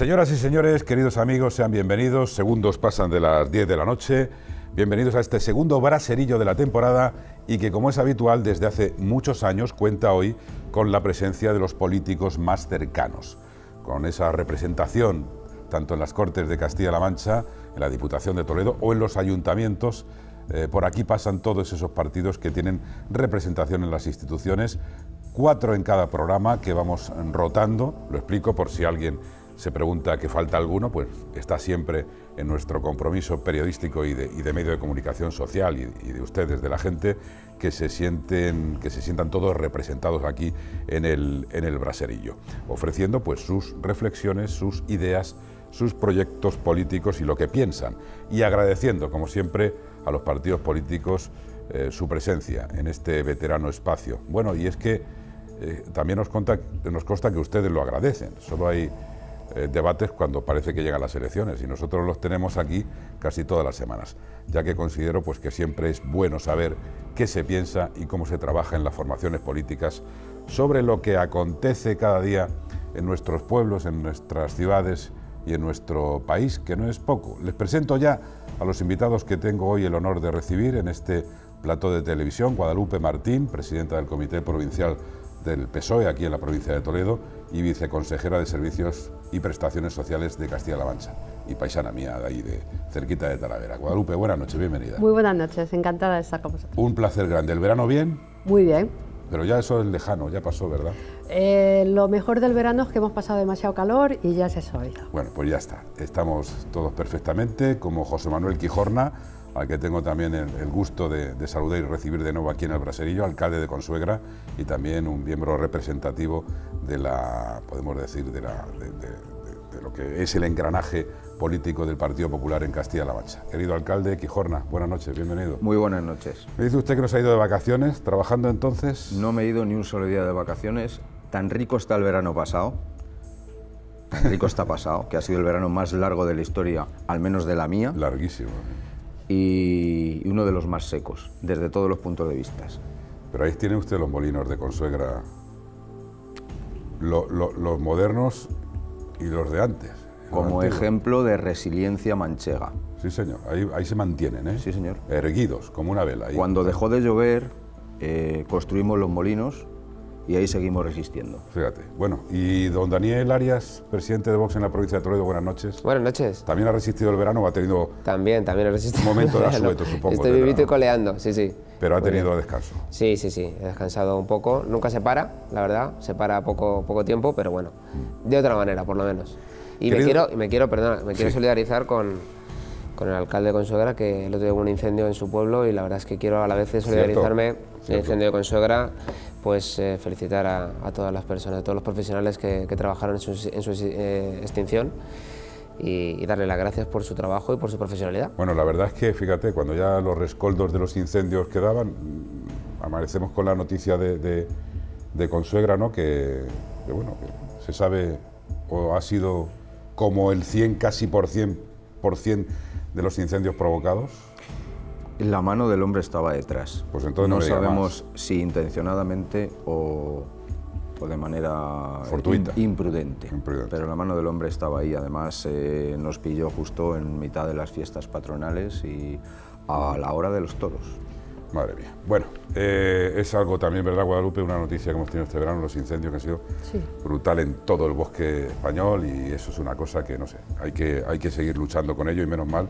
Señoras y señores, queridos amigos, sean bienvenidos. Segundos pasan de las 10 de la noche. Bienvenidos a este segundo braserillo de la temporada y que, como es habitual, desde hace muchos años cuenta hoy con la presencia de los políticos más cercanos, con esa representación tanto en las Cortes de Castilla-La Mancha, en la Diputación de Toledo o en los ayuntamientos eh, por aquí pasan todos esos partidos que tienen representación en las instituciones, cuatro en cada programa que vamos rotando, lo explico por si alguien se pregunta que falta alguno, pues está siempre en nuestro compromiso periodístico y de, medio de comunicación social y, de ustedes, de la gente, que se, sienten, que se sientan todos representados aquí en el, en el braserillo, ofreciendo pues sus reflexiones, sus ideas, sus proyectos políticos y lo que piensan, y agradeciendo, como siempre, a los partidos políticos eh, su presencia en este veterano espacio. Bueno, y es que eh, también nos, nos consta que ustedes lo agradecen, solo hay eh, debates cuando parece que llegan las elecciones y nosotros los tenemos aquí casi todas las semanas, ya que considero pues que siempre es bueno saber qué se piensa y cómo se trabaja en las formaciones políticas sobre lo que acontece cada día en nuestros pueblos, en nuestras ciudades y en nuestro país, que no es poco. Les presento ya a los invitados que tengo hoy el honor de recibir en este plató de televisión, Guadalupe Martín, presidenta del Comité Provincial del PSOE aquí en la provincia de Toledo y viceconsejera de Servicios y prestaciones sociales de Castilla-La Mancha y paisana mía de ahí, de cerquita de Talavera. Guadalupe, buenas noches, bienvenida. Muy buenas noches, encantada de estar con vosotros. Un placer grande. ¿El verano bien? Muy bien. Pero ya eso es lejano, ya pasó, ¿verdad? Eh, lo mejor del verano es que hemos pasado demasiado calor y ya se soy. Bueno, pues ya está. Estamos todos perfectamente, como José Manuel Quijorna, al que tengo también el, gusto de, saludar y recibir de nuevo aquí en el Braserillo, alcalde de Consuegra y también un miembro representativo de la, podemos decir, de la, lo que es el engranaje político del Partido Popular en Castilla-La Mancha. Querido alcalde Quijorna, buenas noches, bienvenido. Muy buenas noches. Me dice usted que nos ha ido de vacaciones, trabajando entonces. No me he ido ni un solo día de vacaciones. Tan rico está el verano pasado, tan rico está pasado, que ha sido el verano más largo de la historia, al menos de la mía. Larguísimo. Y uno de los más secos, desde todos los puntos de vista. Pero ahí tiene usted los molinos de consuegra. los modernos y los de antes. Como ejemplo de resiliencia manchega. Sí, señor, ahí, se mantienen, ¿eh? Sí, señor. Erguidos, como una vela. Cuando dejó de llover, eh, construimos los molinos y ahí seguimos resistiendo. Fíjate. Bueno, y don Daniel Arias, presidente de Vox en la provincia de Toledo, buenas noches. Buenas noches. ¿También ha resistido el verano o ha tenido... También, también ha resistido. Un momento de asueto, supongo. Estoy vivito y coleando, sí, sí. Pero ha tenido descanso. Sí, sí, sí, he descansado un poco. Nunca se para, la verdad, se para poco, poco tiempo, pero bueno, de otra manera, por lo menos. Y me quiero, me quiero, perdona, me quiero solidarizar con, con el alcalde de Consuegra, que el otro día hubo un incendio en su pueblo y la verdad es que quiero a la vez solidarizarme el incendio de Consuegra pues eh, felicitar a, todas las personas, a todos los profesionales que, trabajaron en su, eh, extinción y, darle las gracias por su trabajo y por su profesionalidad. Bueno, la verdad es que, fíjate, cuando ya los rescoldos de los incendios quedaban, mm, amanecemos con la noticia de, de, Consuegra, ¿no? Que, bueno, se sabe o ha sido como el 100, casi por 100, por 100 de los incendios provocados la mano del hombre estaba detrás. Pues entonces no, sabemos si intencionadamente o, o de manera eh, Fortuita. Imprudente, Pero la mano del hombre estaba ahí. Además, eh, nos pilló justo en mitad de las fiestas patronales y a la hora de los toros. Madre mía. Bueno, eh, es algo también, ¿verdad, Guadalupe? Una noticia que hemos tenido este verano, los incendios que han sido brutal en todo el bosque español y eso es una cosa que, no sé, hay que, hay que seguir luchando con ello y menos mal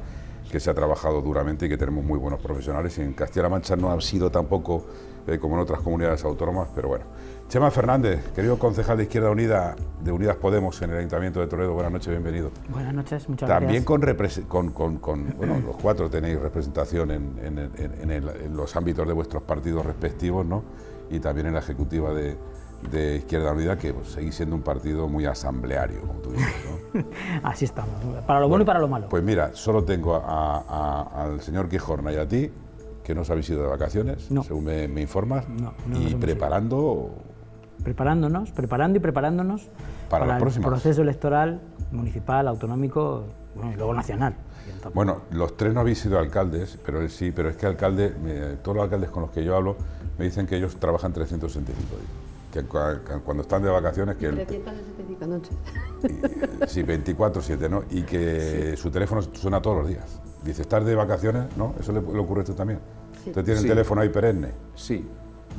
que se ha trabajado duramente y que tenemos muy buenos profesionales. ...y En Castilla-La Mancha no ha sido tampoco eh, como en otras comunidades autónomas, pero bueno. Chema Fernández, querido concejal de Izquierda Unida de Unidas Podemos en el Ayuntamiento de Toledo, buenas noches, bienvenido. Buenas noches, muchas gracias. También con, con, bueno, los cuatro tenéis representación en los ámbitos de vuestros partidos respectivos, ¿no? Y también en la ejecutiva de, de Izquierda Unida, que pues, seguís siendo un partido muy asambleario, como tú dices. Así estamos, para lo bueno, y para lo malo. Pues mira, solo tengo al señor Quijorna y a ti, que no os habéis ido de vacaciones, según me, informas, y preparando... Preparándonos, preparando y preparándonos para, el proceso electoral municipal, autonómico y luego nacional. Bueno, los tres no habéis sido alcaldes, pero él sí, pero es que alcalde, eh, todos los alcaldes con los que yo hablo me dicen que ellos trabajan 365 días que cuando están de vacaciones que... Eh, sí, 24, 7, ¿no? Y que su teléfono suena todos los días. Dice, ¿estás de vacaciones? ¿No? Eso le, ocurre a usted también. ¿Usted tiene el teléfono ahí perenne? Sí,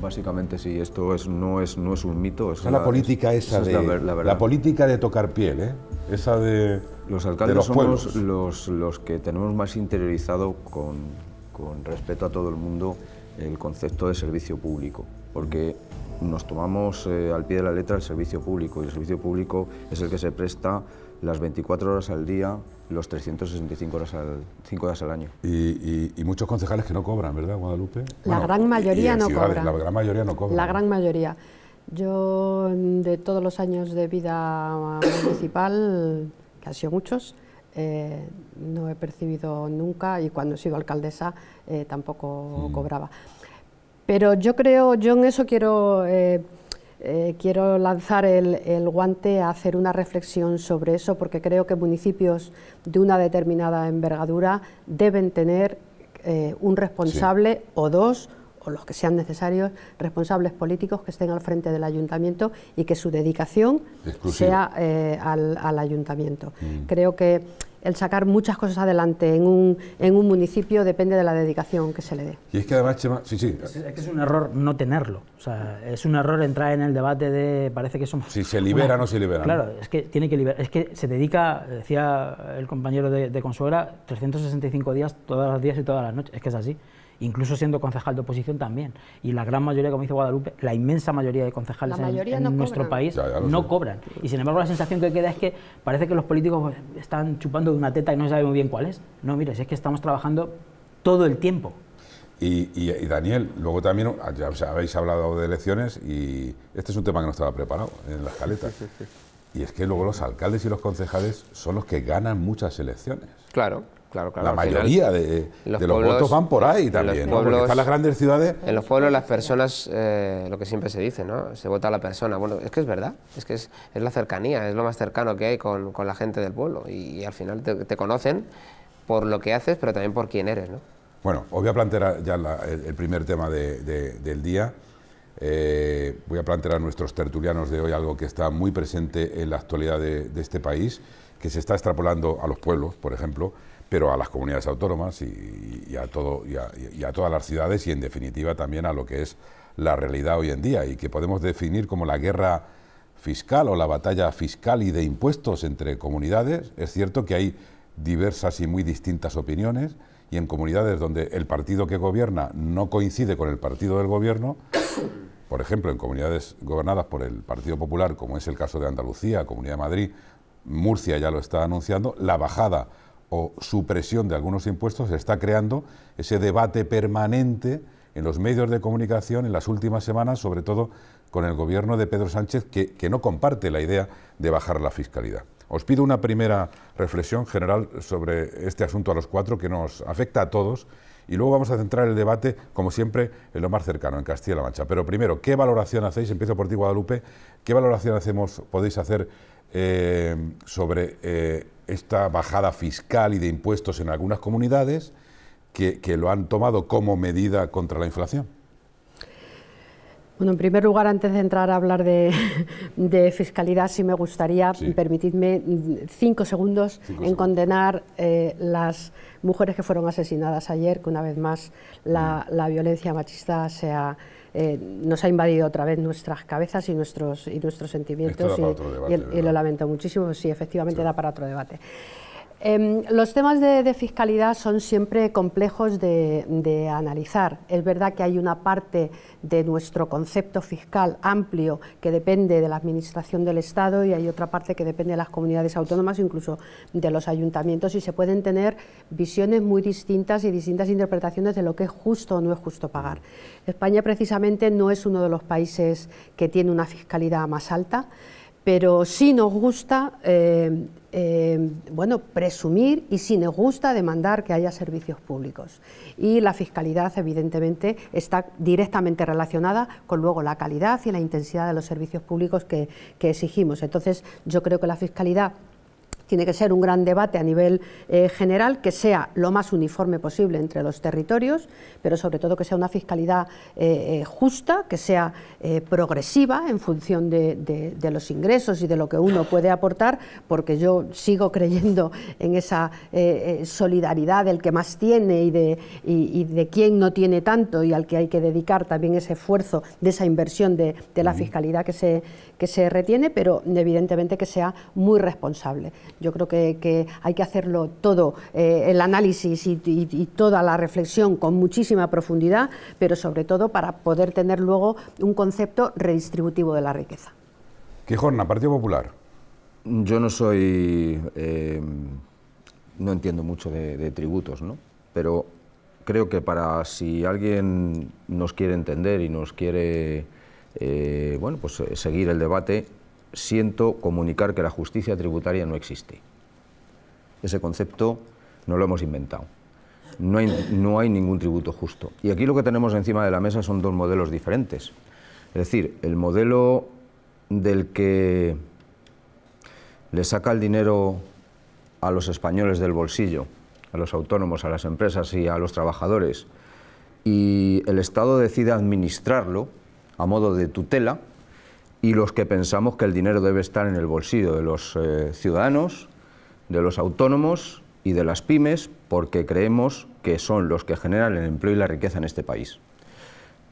básicamente sí. Esto es, no, es, no es un mito. Es la, política esa de... La, política de tocar piel, ¿eh? Esa de... Los alcaldes los somos los, que tenemos más interiorizado con, respeto a todo el mundo el concepto de servicio público. Porque nos tomamos eh, al pie de la letra el servicio público y el servicio público es el que se presta las 24 horas al día, los 365 horas al, 5 días al año. Y, muchos concejales que no cobran, ¿verdad, Guadalupe? La gran mayoría no cobra. La gran mayoría no cobra. La gran mayoría. Yo, de todos los años de vida municipal, que han sido muchos, eh, no he percibido nunca, y cuando he sido alcaldesa eh, tampoco mm. cobraba. Pero yo creo, yo en eso quiero, eh, eh, quiero lanzar el, guante a hacer una reflexión sobre eso, porque creo que municipios de una determinada envergadura deben tener eh, un responsable o dos o los que sean necesarios, responsables políticos que estén al frente del ayuntamiento y que su dedicación sea al, ayuntamiento. Mm. Creo que el sacar muchas cosas adelante en un, en un municipio depende de la dedicación que se le dé. Y es que además, Chema, sí, sí. Es, que es un error no tenerlo. O sea, es un error entrar en el debate de parece que somos... Si se libera o no se libera. Claro, es que tiene que liberar. Es que se dedica, decía el compañero de, de Consuegra, 365 días, todos los días y todas las noches. Es que es así incluso siendo concejal de oposición también. Y la gran mayoría, como dice Guadalupe, la inmensa mayoría de concejales en, en nuestro país no cobran. Y sin embargo, la sensación que queda es que parece que los políticos están chupando de una teta y no saben bien cuál es. No, mire, si es que estamos trabajando todo el tiempo. Y, Daniel, luego también ya, habéis hablado de elecciones y este es un tema que no estaba preparado en las caletas. Y es que luego los alcaldes y los concejales son los que ganan muchas elecciones. Claro la mayoría de, los, votos van por ahí también, están las grandes ciudades. En los pueblos las personas, eh, lo que siempre se dice, ¿no? Se vota a la persona. Bueno, es que es verdad, es que es, la cercanía, es lo más cercano que hay con, la gente del pueblo y, al final te, conocen por lo que haces, pero también por quién eres, ¿no? Bueno, os voy a plantear ya el, primer tema del día. Eh, voy a plantear a nuestros tertulianos de hoy algo que está muy presente en la actualidad de este país, que se está extrapolando a los pueblos, por ejemplo pero a las comunidades autónomas y, a a todas las ciudades y en definitiva también a lo que es la realidad hoy en día y que podemos definir como la guerra fiscal o la batalla fiscal y de impuestos entre comunidades. Es cierto que hay diversas y muy distintas opiniones y en comunidades donde el partido que gobierna no coincide con el partido del gobierno, por ejemplo, en comunidades gobernadas por el Partido Popular, como es el caso de Andalucía, Comunidad de Madrid, Murcia ya lo está anunciando, la bajada o supresión de algunos impuestos, se está creando ese debate permanente en los medios de comunicación en las últimas semanas, sobre todo con el gobierno de Pedro Sánchez, que, no comparte la idea de bajar la fiscalidad. Os pido una primera reflexión general sobre este asunto a los cuatro que nos afecta a todos y luego vamos a centrar el debate, como siempre, en lo más cercano, en Castilla-La Mancha. Pero primero, ¿qué valoración hacéis? Empiezo por ti, Guadalupe. ¿Qué valoración hacemos, podéis hacer eh, sobre eh, esta bajada fiscal y de impuestos en algunas comunidades que, lo han tomado como medida contra la inflación. Bueno, en primer lugar, antes de entrar a hablar de, fiscalidad, sí me gustaría, permitirme cinco segundos en condenar eh, las mujeres que fueron asesinadas ayer, que una vez más la, mm. la violencia machista se ha eh, nos ha invadido otra vez nuestras cabezas y nuestros, y nuestros sentimientos. y, lo lamento muchísimo, si efectivamente da para otro debate. Em, los temas de, fiscalidad son siempre complejos de, de, analizar. Es verdad que hay una parte de nuestro concepto fiscal amplio que depende de la Administración del Estado y hay otra parte que depende de las comunidades autónomas, incluso de los ayuntamientos, y se pueden tener visiones muy distintas y distintas interpretaciones de lo que es justo o no es justo pagar. España precisamente no es uno de los países que tiene una fiscalidad más alta pero sí nos gusta eh, eh, bueno, presumir y sí nos gusta demandar que haya servicios públicos. Y la fiscalidad, evidentemente, está directamente relacionada con luego la calidad y la intensidad de los servicios públicos que, que exigimos. Entonces, yo creo que la fiscalidad tiene que ser un gran debate a nivel eh, general, que sea lo más uniforme posible entre los territorios, pero sobre todo que sea una fiscalidad eh, eh, justa, que sea progresiva en función de, los ingresos y de lo que uno puede aportar, porque yo sigo creyendo en esa solidaridad del que más tiene y de, quién quien no tiene tanto y al que hay que dedicar también ese esfuerzo de esa inversión de la fiscalidad que se, que se retiene, pero evidentemente que sea muy responsable. Yo creo que, hay que hacerlo todo, eh, el análisis y, toda la reflexión con muchísima profundidad, pero sobre todo para poder tener luego un concepto redistributivo de la riqueza. Quijorna, Partido Popular. Yo no soy... Eh, no entiendo mucho de, de tributos, ¿no? Pero creo que para si alguien nos quiere entender y nos quiere eh, bueno, pues eh, seguir el debate, siento comunicar que la justicia tributaria no existe. Ese concepto no lo hemos inventado. No hay, no hay ningún tributo justo. Y aquí lo que tenemos encima de la mesa son dos modelos diferentes. Es decir, el modelo del que le saca el dinero a los españoles del bolsillo, a los autónomos, a las empresas y a los trabajadores, y el Estado decide administrarlo, a modo de tutela y los que pensamos que el dinero debe estar en el bolsillo de los eh, ciudadanos, de los autónomos y de las pymes, porque creemos que son los que generan el empleo y la riqueza en este país.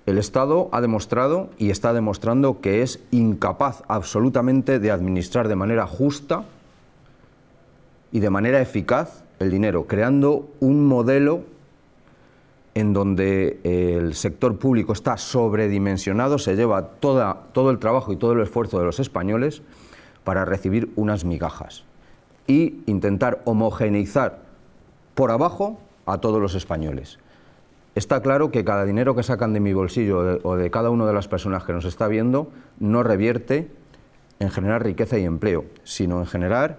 El Estado ha demostrado y está demostrando que es incapaz absolutamente de administrar de manera justa y de manera eficaz el dinero, creando un modelo en donde eh, el sector público está sobredimensionado, se lleva toda, todo el trabajo y todo el esfuerzo de los españoles para recibir unas migajas y intentar homogeneizar por abajo a todos los españoles. Está claro que cada dinero que sacan de mi bolsillo o de cada una de las personas que nos está viendo no revierte en generar riqueza y empleo, sino en generar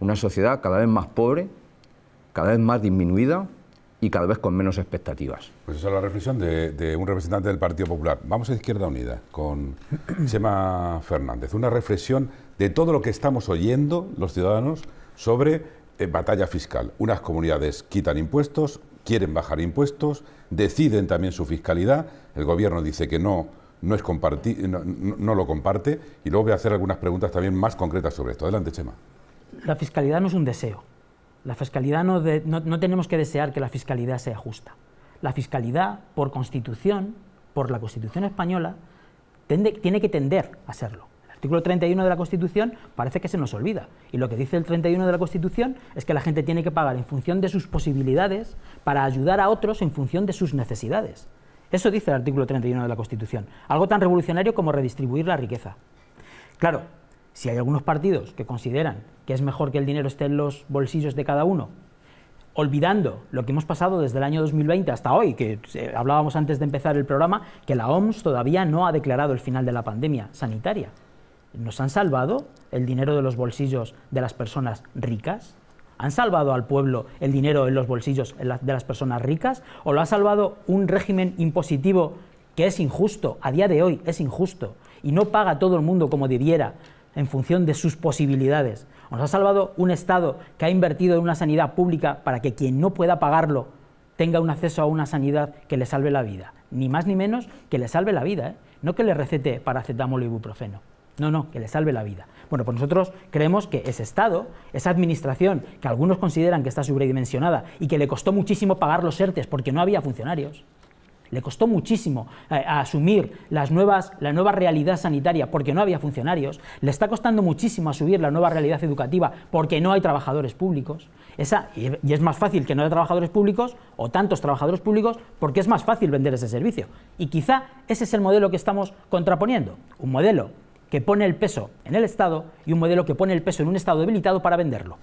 una sociedad cada vez más pobre, cada vez más disminuida, y cada vez con menos expectativas. Pues esa es la reflexión de, un representante del Partido Popular. Vamos a Izquierda Unida con Chema Fernández. Una reflexión de todo lo que estamos oyendo los ciudadanos sobre eh, batalla fiscal. Unas comunidades quitan impuestos, quieren bajar impuestos, deciden también su fiscalidad. El gobierno dice que no, no, es no lo comparte. Y luego voy a hacer algunas preguntas también más concretas sobre esto. Adelante, Chema. La fiscalidad no es un deseo la fiscalidad no, no, tenemos que desear que la fiscalidad sea justa. La fiscalidad, por constitución, por la Constitución española, tiene que tender a serlo. El artículo 31 de la Constitución parece que se nos olvida. Y lo que dice el 31 de la Constitución es que la gente tiene que pagar en función de sus posibilidades para ayudar a otros en función de sus necesidades. Eso dice el artículo 31 de la Constitución. Algo tan revolucionario como redistribuir la riqueza. Claro, si hay algunos partidos que consideran que es mejor que el dinero esté en los bolsillos de cada uno, olvidando lo que hemos pasado desde el año 2020 hasta hoy, que eh, hablábamos antes de empezar el programa, que la OMS todavía no ha declarado el final de la pandemia sanitaria. ¿Nos han salvado el dinero de los bolsillos de las personas ricas? ¿Han salvado al pueblo el dinero en los bolsillos de las personas ricas? ¿O lo ha salvado un régimen impositivo que es injusto? A día de hoy es injusto y no paga todo el mundo como debiera en función de sus posibilidades, nos ha salvado un Estado que ha invertido en una sanidad pública para que quien no pueda pagarlo tenga un acceso a una sanidad que le salve la vida. Ni más ni menos que le salve la vida, ¿eh? no que le recete paracetamol y ibuprofeno. No, no, que le salve la vida. Bueno, pues nosotros creemos que ese Estado, esa administración que algunos consideran que está sobredimensionada y que le costó muchísimo pagar los ERTES porque no había funcionarios, le costó muchísimo eh, asumir la nueva realidad sanitaria porque no había funcionarios. Le está costando muchísimo asumir la nueva realidad educativa porque no hay trabajadores públicos. y es más fácil que no haya trabajadores públicos o tantos trabajadores públicos porque es más fácil vender ese servicio. Y quizá ese es el modelo que estamos contraponiendo. Un modelo que pone el peso en el Estado y un modelo que pone el peso en un Estado debilitado para venderlo.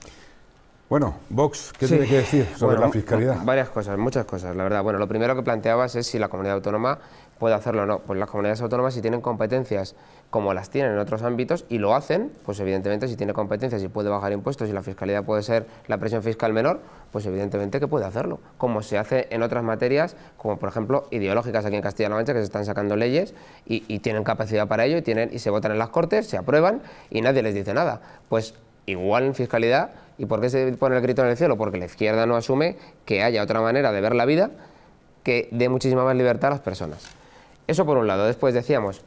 Bueno, Vox, ¿qué tiene que decir sobre la fiscalidad? Varias cosas, muchas cosas, la verdad. Bueno, lo primero que planteabas es si la comunidad autónoma puede hacerlo o no. Pues las comunidades autónomas si tienen competencias como las tienen en otros ámbitos y lo hacen, pues evidentemente si tiene competencias y puede bajar impuestos y la fiscalidad puede ser la presión fiscal menor, pues evidentemente que puede hacerlo, como se hace en otras materias, como por ejemplo ideológicas aquí en Castilla-La Mancha, que se están sacando leyes y, y, tienen capacidad para ello y, tienen, y se votan en las Cortes, se aprueban y nadie les dice nada. Pues igual en fiscalidad. ¿Y por qué se pone el grito en el cielo? Porque la izquierda no asume que haya otra manera de ver la vida que dé muchísima más libertad a las personas. Eso por un lado. Después decíamos,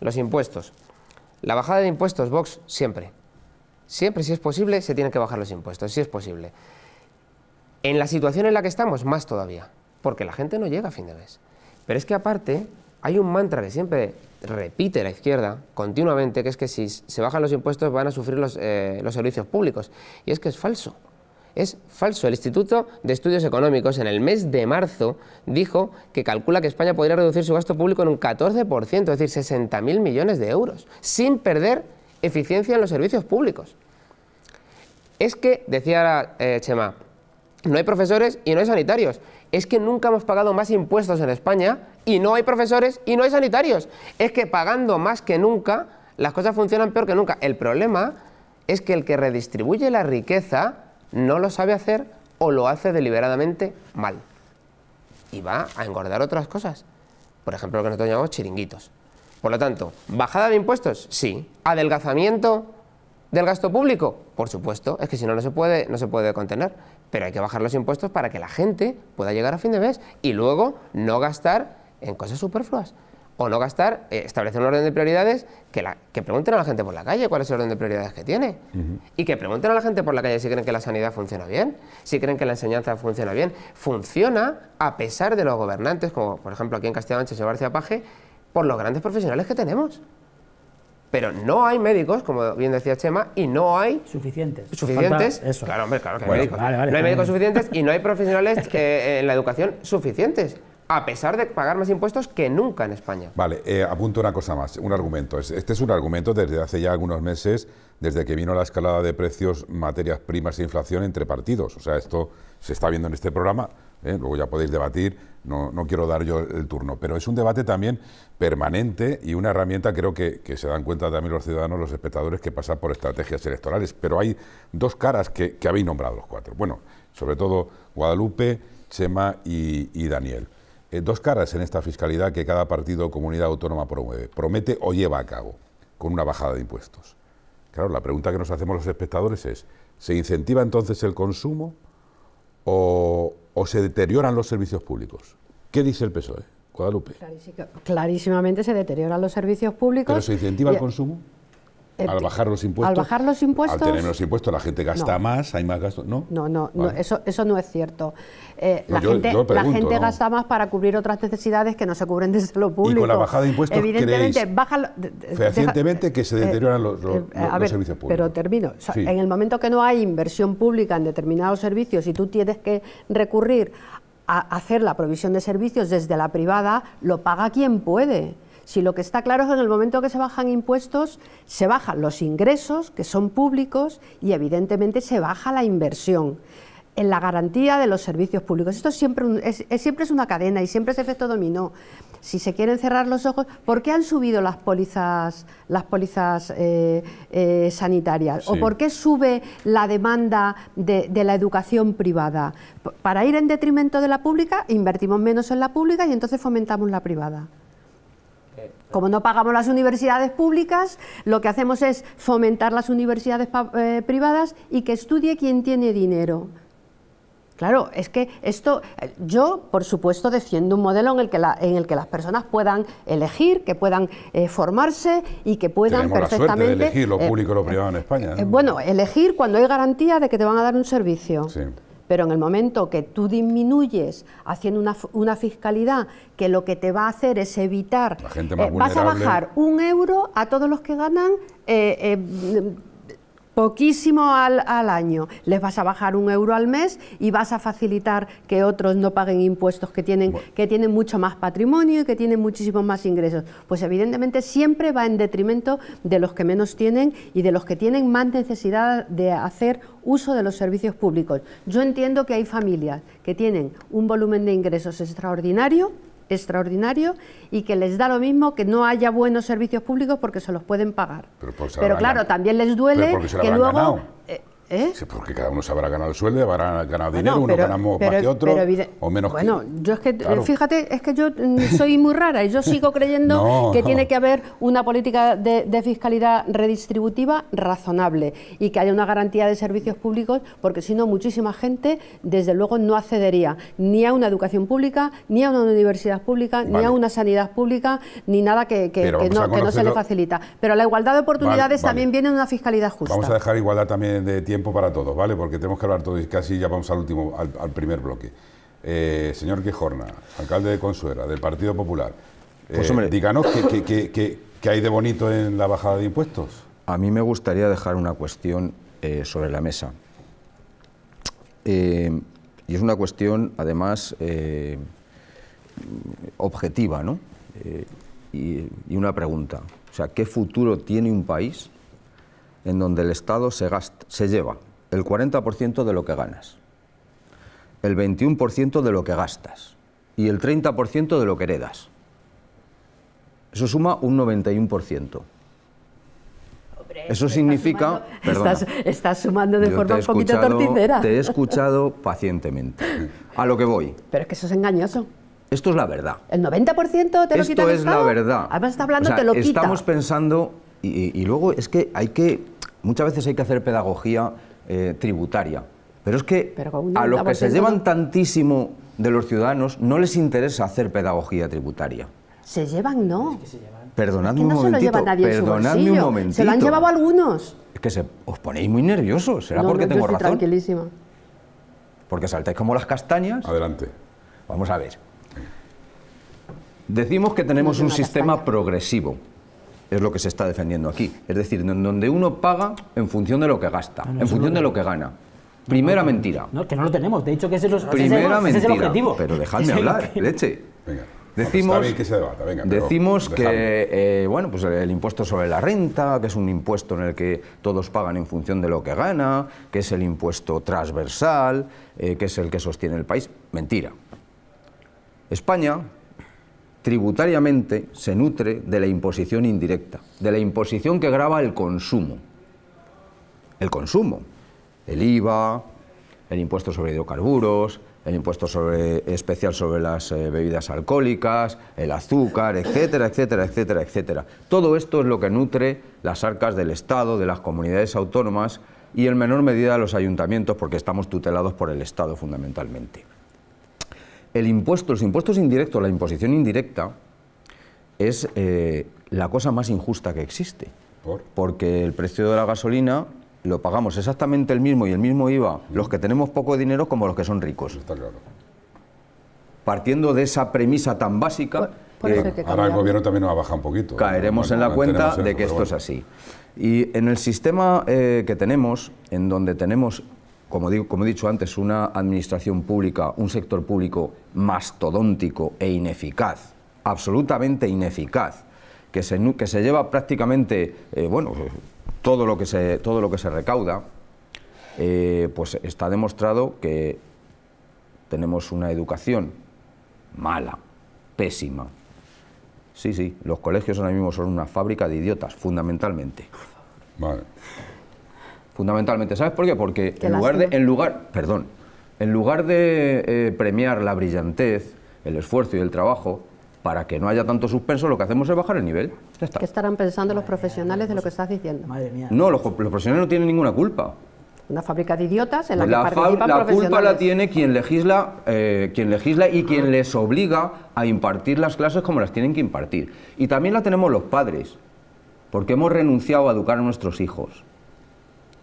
los impuestos. La bajada de impuestos, Vox, siempre. Siempre, si es posible, se tienen que bajar los impuestos, si es posible. En la situación en la que estamos, más todavía, porque la gente no llega a fin de mes. Pero es que aparte, hay un mantra que siempre repite la izquierda continuamente, que es que si se bajan los impuestos van a sufrir eh, los, servicios públicos. Y es que es falso. Es falso. El Instituto de Estudios Económicos en el mes de marzo dijo que calcula que España podría reducir su gasto público en un 14%, es decir, 60.000 millones de euros, sin perder eficiencia en los servicios públicos. Es que, decía eh, Chema, no hay profesores y no hay sanitarios. Es que nunca hemos pagado más impuestos en España y no hay profesores y no hay sanitarios. Es que pagando más que nunca, las cosas funcionan peor que nunca. El problema es que el que redistribuye la riqueza no lo sabe hacer o lo hace deliberadamente mal. Y va a engordar otras cosas. Por ejemplo, lo que nosotros llamamos chiringuitos. Por lo tanto, ¿bajada de impuestos? Sí. ¿Adelgazamiento del gasto público? Por supuesto, es que si no, no se puede, no se puede contener. Pero hay que bajar los impuestos para que la gente pueda llegar a fin de mes y luego no gastar en cosas superfluas. O no gastar, eh, establecer un orden de prioridades que, la, que pregunten a la gente por la calle cuál es el orden de prioridades que tiene. Y que pregunten a la gente por la calle si creen que la sanidad funciona bien, si creen que la enseñanza funciona bien. Funciona a pesar de los gobernantes, como por ejemplo aquí en Castilla-La Mancha, García Paje, por los grandes profesionales que tenemos. Pero no hay médicos, como bien decía Chema, y no hay... Suficientes. Suficientes. Claro, hombre, claro no hay médicos suficientes y no hay profesionales eh, en la educación suficientes a pesar de pagar más impuestos que nunca en España. Vale, eh, apunto una cosa más, un argumento. Este es un argumento desde hace ya algunos meses, desde que vino la escalada de precios, materias primas e inflación entre partidos. O sea, esto se está viendo en este programa, eh, luego ya podéis debatir, no, quiero dar yo el turno, pero es un debate también permanente y una herramienta creo que, se dan cuenta también los ciudadanos, los espectadores, que pasa por estrategias electorales. Pero hay dos caras que, habéis nombrado los cuatro. Bueno, sobre todo Guadalupe, Chema y Daniel. Eh, dos caras en esta fiscalidad que cada partido o comunidad autónoma promueve, promete o lleva a cabo con una bajada de impuestos. Claro, la pregunta que nos hacemos los espectadores es, ¿se incentiva entonces el consumo o, se deterioran los servicios públicos? ¿Qué dice el PSOE, Guadalupe? clarísimamente se deterioran los servicios públicos. ¿Pero se incentiva el consumo? al eh, bajar los impuestos. Al bajar los impuestos. tener menos impuestos, la gente gasta más, hay más gastos, ¿no? No, no, no eso, eso no es cierto. Eh, la, gente, la, gente, gasta más para cubrir otras necesidades que no se cubren desde lo público. Y con la bajada de impuestos, evidentemente, baja. Fehacientemente que se deterioran los, eh, servicios públicos. Pero termino. En el momento que no hay inversión pública en determinados servicios y tú tienes que recurrir a hacer la provisión de servicios desde la privada, lo paga quien puede. Si lo que está claro es que en el momento que se bajan impuestos, se bajan los ingresos, que son públicos, y evidentemente se baja la inversión en la garantía de los servicios públicos. Esto siempre es, siempre es una cadena y siempre es efecto dominó. Si se quieren cerrar los ojos, ¿por qué han subido las pólizas, las pólizas eh, eh, sanitarias? ¿O por qué sube la demanda de la educación privada? Para ir en detrimento de la pública, invertimos menos en la pública y entonces fomentamos la privada. Como no pagamos las universidades públicas, lo que hacemos es fomentar las universidades eh, privadas y que estudie quien tiene dinero. Claro, es que esto, eh, yo por supuesto defiendo un modelo en el que, en el que las personas puedan elegir, que puedan eh, formarse y que puedan perfectamente... elegir lo público y lo privado en España. bueno, elegir cuando hay garantía de que te van a dar un servicio. Sí. Pero en el momento que tú disminuyes haciendo una, una fiscalidad que lo que te va a hacer es evitar, eh, vas a bajar un euro a todos los que ganan. Eh, eh, poquísimo al, al, año. Les vas a bajar un euro al mes y vas a facilitar que otros no paguen impuestos que tienen, que tienen mucho más patrimonio y que tienen muchísimos más ingresos. Pues evidentemente siempre va en detrimento de los que menos tienen y de los que tienen más necesidad de hacer uso de los servicios públicos. Yo entiendo que hay familias que tienen un volumen de ingresos extraordinario extraordinario y que les da lo mismo que no haya buenos servicios públicos porque se los pueden pagar. Pero, claro, también les duele que luego... ¿Eh? porque cada uno sabrá ganar el sueldo, habrá ganado dinero, uno ganamos más que otro o menos que Bueno, yo es que, eh, fíjate, es que yo mm, soy muy rara y yo sigo creyendo que tiene que haber una política de, fiscalidad redistributiva razonable y que haya una garantía de servicios públicos, porque si no, muchísima gente, desde luego, no accedería ni a una educación pública, ni a una universidad pública, ni a una sanidad pública, ni nada que, no, se le facilita. Pero la igualdad de oportunidades también viene en una fiscalidad justa. Vamos a dejar igualdad también de tiempo tiempo para todos, ¿vale? Porque tenemos que hablar todos y casi ya vamos al último, al, primer bloque. Eh, señor Quijorna, alcalde de Consuera, del Partido Popular, pues eh, díganos qué, hay de bonito en la bajada de impuestos. A mí me gustaría dejar una cuestión eh, sobre la mesa. y es una cuestión, además, objetiva, ¿no? y, y una pregunta. O sea, ¿qué futuro tiene un país en donde el Estado se, gasta, se lleva el 40% de lo que ganas, el 21% de lo que gastas y el 30% de lo que heredas. Eso suma un 91%. Eso significa. Estás sumando, estás sumando de forma un poquito torticera. Te he escuchado pacientemente. A lo que voy. Pero es que eso es engañoso. Esto es la verdad. ¿El 90% te lo Esto quita es la verdad. Además, está hablando, te lo quita. Estamos pensando, y, luego es que hay que Muchas veces hay que hacer pedagogía eh, tributaria, pero es que a los que se llevan tantísimo de los ciudadanos no les interesa hacer pedagogía tributaria. Se llevan, no. se Perdonadme un momentito. Se perdonadme un momento. Se lo han llevado algunos. Es que os ponéis muy nerviosos. ¿Será porque no, tengo estoy razón? Tranquilísima. Porque saltáis como las castañas. Adelante. Vamos a ver. Decimos que tenemos un sistema progresivo es lo que se está defendiendo aquí. Es decir, donde uno paga en función de lo que gasta, ah, en función de lo que gana. Primera mentira. No, que no lo tenemos. De hecho, que es, mentira, el objetivo. Pero dejadme hablar, leche. Venga. Decimos, que, decimos que eh, bueno, pues el impuesto sobre la renta, que es un impuesto en el que todos pagan en función de lo que gana, que es el impuesto transversal, eh, que es el que sostiene el país. Mentira. España tributariamente se nutre de la imposición indirecta, de la imposición que grava el consumo. El consumo, el IVA, el impuesto sobre hidrocarburos, el impuesto especial sobre las eh, bebidas alcohólicas, el azúcar, etcétera, etcétera, etcétera, etcétera. Todo esto es lo que nutre las arcas del Estado, de las comunidades autónomas y en menor medida los ayuntamientos porque estamos tutelados por el Estado fundamentalmente el impuesto, los impuestos indirectos, la imposición indirecta, es eh, la cosa más injusta que existe. Porque el precio de la gasolina lo pagamos exactamente el mismo y el mismo IVA los que tenemos poco dinero como los que son ricos. está claro. Partiendo de esa premisa tan básica... Eh, ahora el gobierno también nos baja un poquito. ¿eh? Caeremos en la cuenta de que esto es así. Y en el sistema que tenemos, en donde tenemos como, he dicho antes, una administración pública, un sector público mastodóntico e ineficaz, absolutamente ineficaz, que se, que se lleva prácticamente eh, bueno, todo, lo que se, todo lo que se recauda, eh, pues está demostrado que tenemos una educación mala, pésima. Sí, sí, los colegios ahora mismo son una fábrica de idiotas, fundamentalmente. Vale. Fundamentalmente, ¿sabes por qué? Porque en lugar, de, en lugar, perdón, en lugar de eh, premiar la brillantez, el esfuerzo y el trabajo, para que no haya tanto suspenso, lo que hacemos es bajar el nivel. ¿Qué estarán pensando los profesionales de lo que estás diciendo? Madre mía. No, los, profesionales no tienen ninguna culpa una fábrica de idiotas en la, la que participan La culpa la tiene quien legisla, eh, quien legisla y quien les obliga a impartir las clases como las tienen que impartir. Y también la tenemos los padres, porque hemos renunciado a educar a nuestros hijos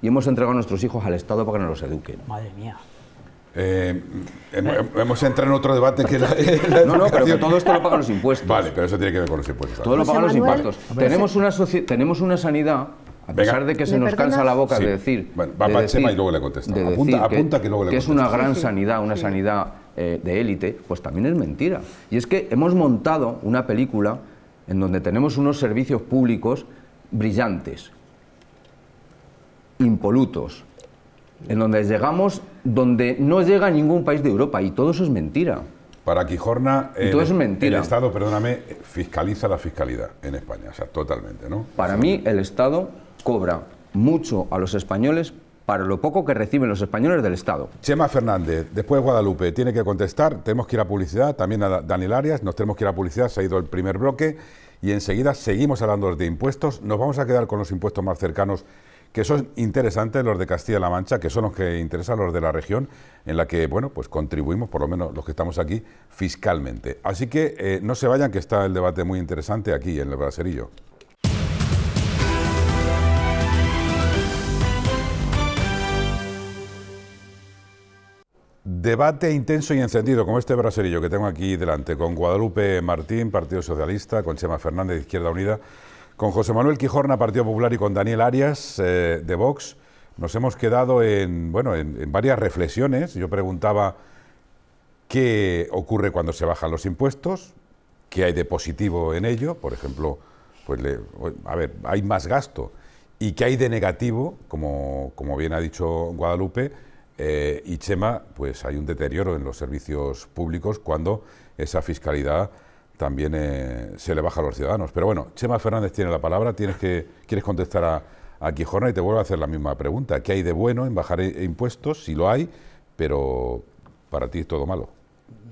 y hemos entregado a nuestros hijos al Estado para que nos los eduquen. Madre mía. Eh, eh. hemos, entrado en otro debate que la, No, no, pero que todo esto lo pagan los impuestos. Vale, pero eso tiene que ver con los impuestos. Todo lo pagan los impuestos. Tenemos una, tenemos una sanidad a pesar de que se nos cansa la boca de decir... Bueno, va de decir, y luego le contesta apunta, que, luego le que es una gran sanidad, una sanidad eh, de élite, pues también es mentira. Y es que hemos montado una película en donde tenemos unos servicios públicos brillantes, impolutos, en donde llegamos donde no llega ningún país de Europa y todo eso es mentira. Para Quijorna, el, todo es mentira. Estado, perdóname, fiscaliza la fiscalidad en España, o sea, totalmente, ¿no? Para mí, el Estado cobra mucho a los españoles para lo poco que reciben los españoles del Estado. Chema Fernández, después Guadalupe, tiene que contestar, tenemos que ir a publicidad, también a Daniel Arias, nos tenemos que ir a publicidad, se ha ido el primer bloque y enseguida seguimos hablando de impuestos, nos vamos a quedar con los impuestos más cercanos que son interesantes los de Castilla-La Mancha, que son los que interesan los de la región, en la que, bueno, pues contribuimos, por lo menos los que estamos aquí, fiscalmente. Así que eh, no se vayan, que está el debate muy interesante aquí en el Braserillo. Debate intenso y encendido, como este braserillo que tengo aquí delante, con Guadalupe Martín, Partido Socialista, con Chema Fernández, Izquierda Unida. Con José Manuel Quijorna, Partido Popular, y con Daniel Arias, eh, de Vox, nos hemos quedado en, bueno, en, varias reflexiones. Yo preguntaba qué ocurre cuando se bajan los impuestos, qué hay de positivo en ello, por ejemplo, pues a ver, hay más gasto, y qué hay de negativo, como, bien ha dicho Guadalupe, eh, y Chema, pues hay un deterioro en los servicios públicos cuando esa fiscalidad también eh, se le baja a los ciudadanos. Pero bueno, Chema Fernández tiene la palabra, tienes que, quieres contestar a, a Quijona y te vuelvo a hacer la misma pregunta. ¿Qué hay de bueno en bajar e, e impuestos? Si lo hay, pero para ti es todo malo.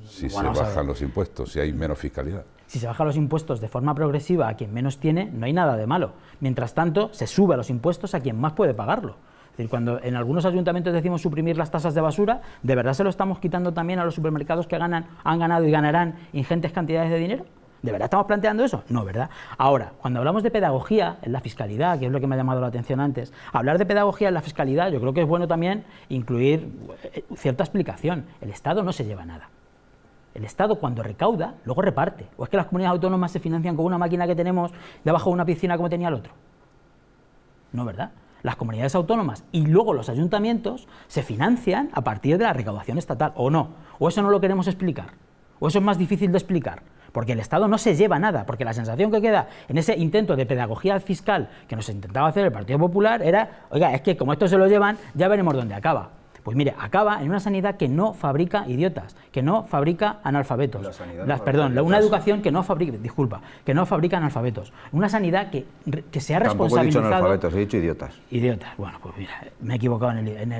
Si se bajan los impuestos, si hay menos fiscalidad. Si se bajan los impuestos de forma progresiva a quien menos tiene, no hay nada de malo. Mientras tanto, se sube los impuestos a quien más puede pagarlo decir, cuando en algunos ayuntamientos decimos suprimir las tasas de basura, ¿de verdad se lo estamos quitando también a los supermercados que ganan, han ganado y ganarán ingentes cantidades de dinero? ¿De verdad estamos planteando eso? No, ¿verdad? Ahora, cuando hablamos de pedagogía en la fiscalidad, que es lo que me ha llamado la atención antes, hablar de pedagogía en la fiscalidad, yo creo que es bueno también incluir eh, cierta explicación. El Estado no se lleva nada. El Estado cuando recauda, luego reparte. ¿O es que las comunidades autónomas se financian con una máquina que tenemos debajo de una piscina como tenía el otro? No, ¿verdad? las comunidades autónomas y luego los ayuntamientos se financian a partir de la recaudación estatal, o no. O eso no lo queremos explicar. O eso es más difícil de explicar. Porque el Estado no se lleva nada, porque la sensación que queda en ese intento de pedagogía fiscal que nos intentaba hacer el Partido Popular era, oiga, es que como esto se lo llevan, ya veremos dónde acaba. Pues mire, acaba en una sanidad que no fabrica idiotas, que no fabrica analfabetos. Las, perdón, una educación que no fabrica, disculpa, que no fabrica analfabetos. Una sanidad que, que se ha Tampoco He dicho analfabetos, he dicho idiotas. Idiotas, bueno, pues mira, me he equivocado en el,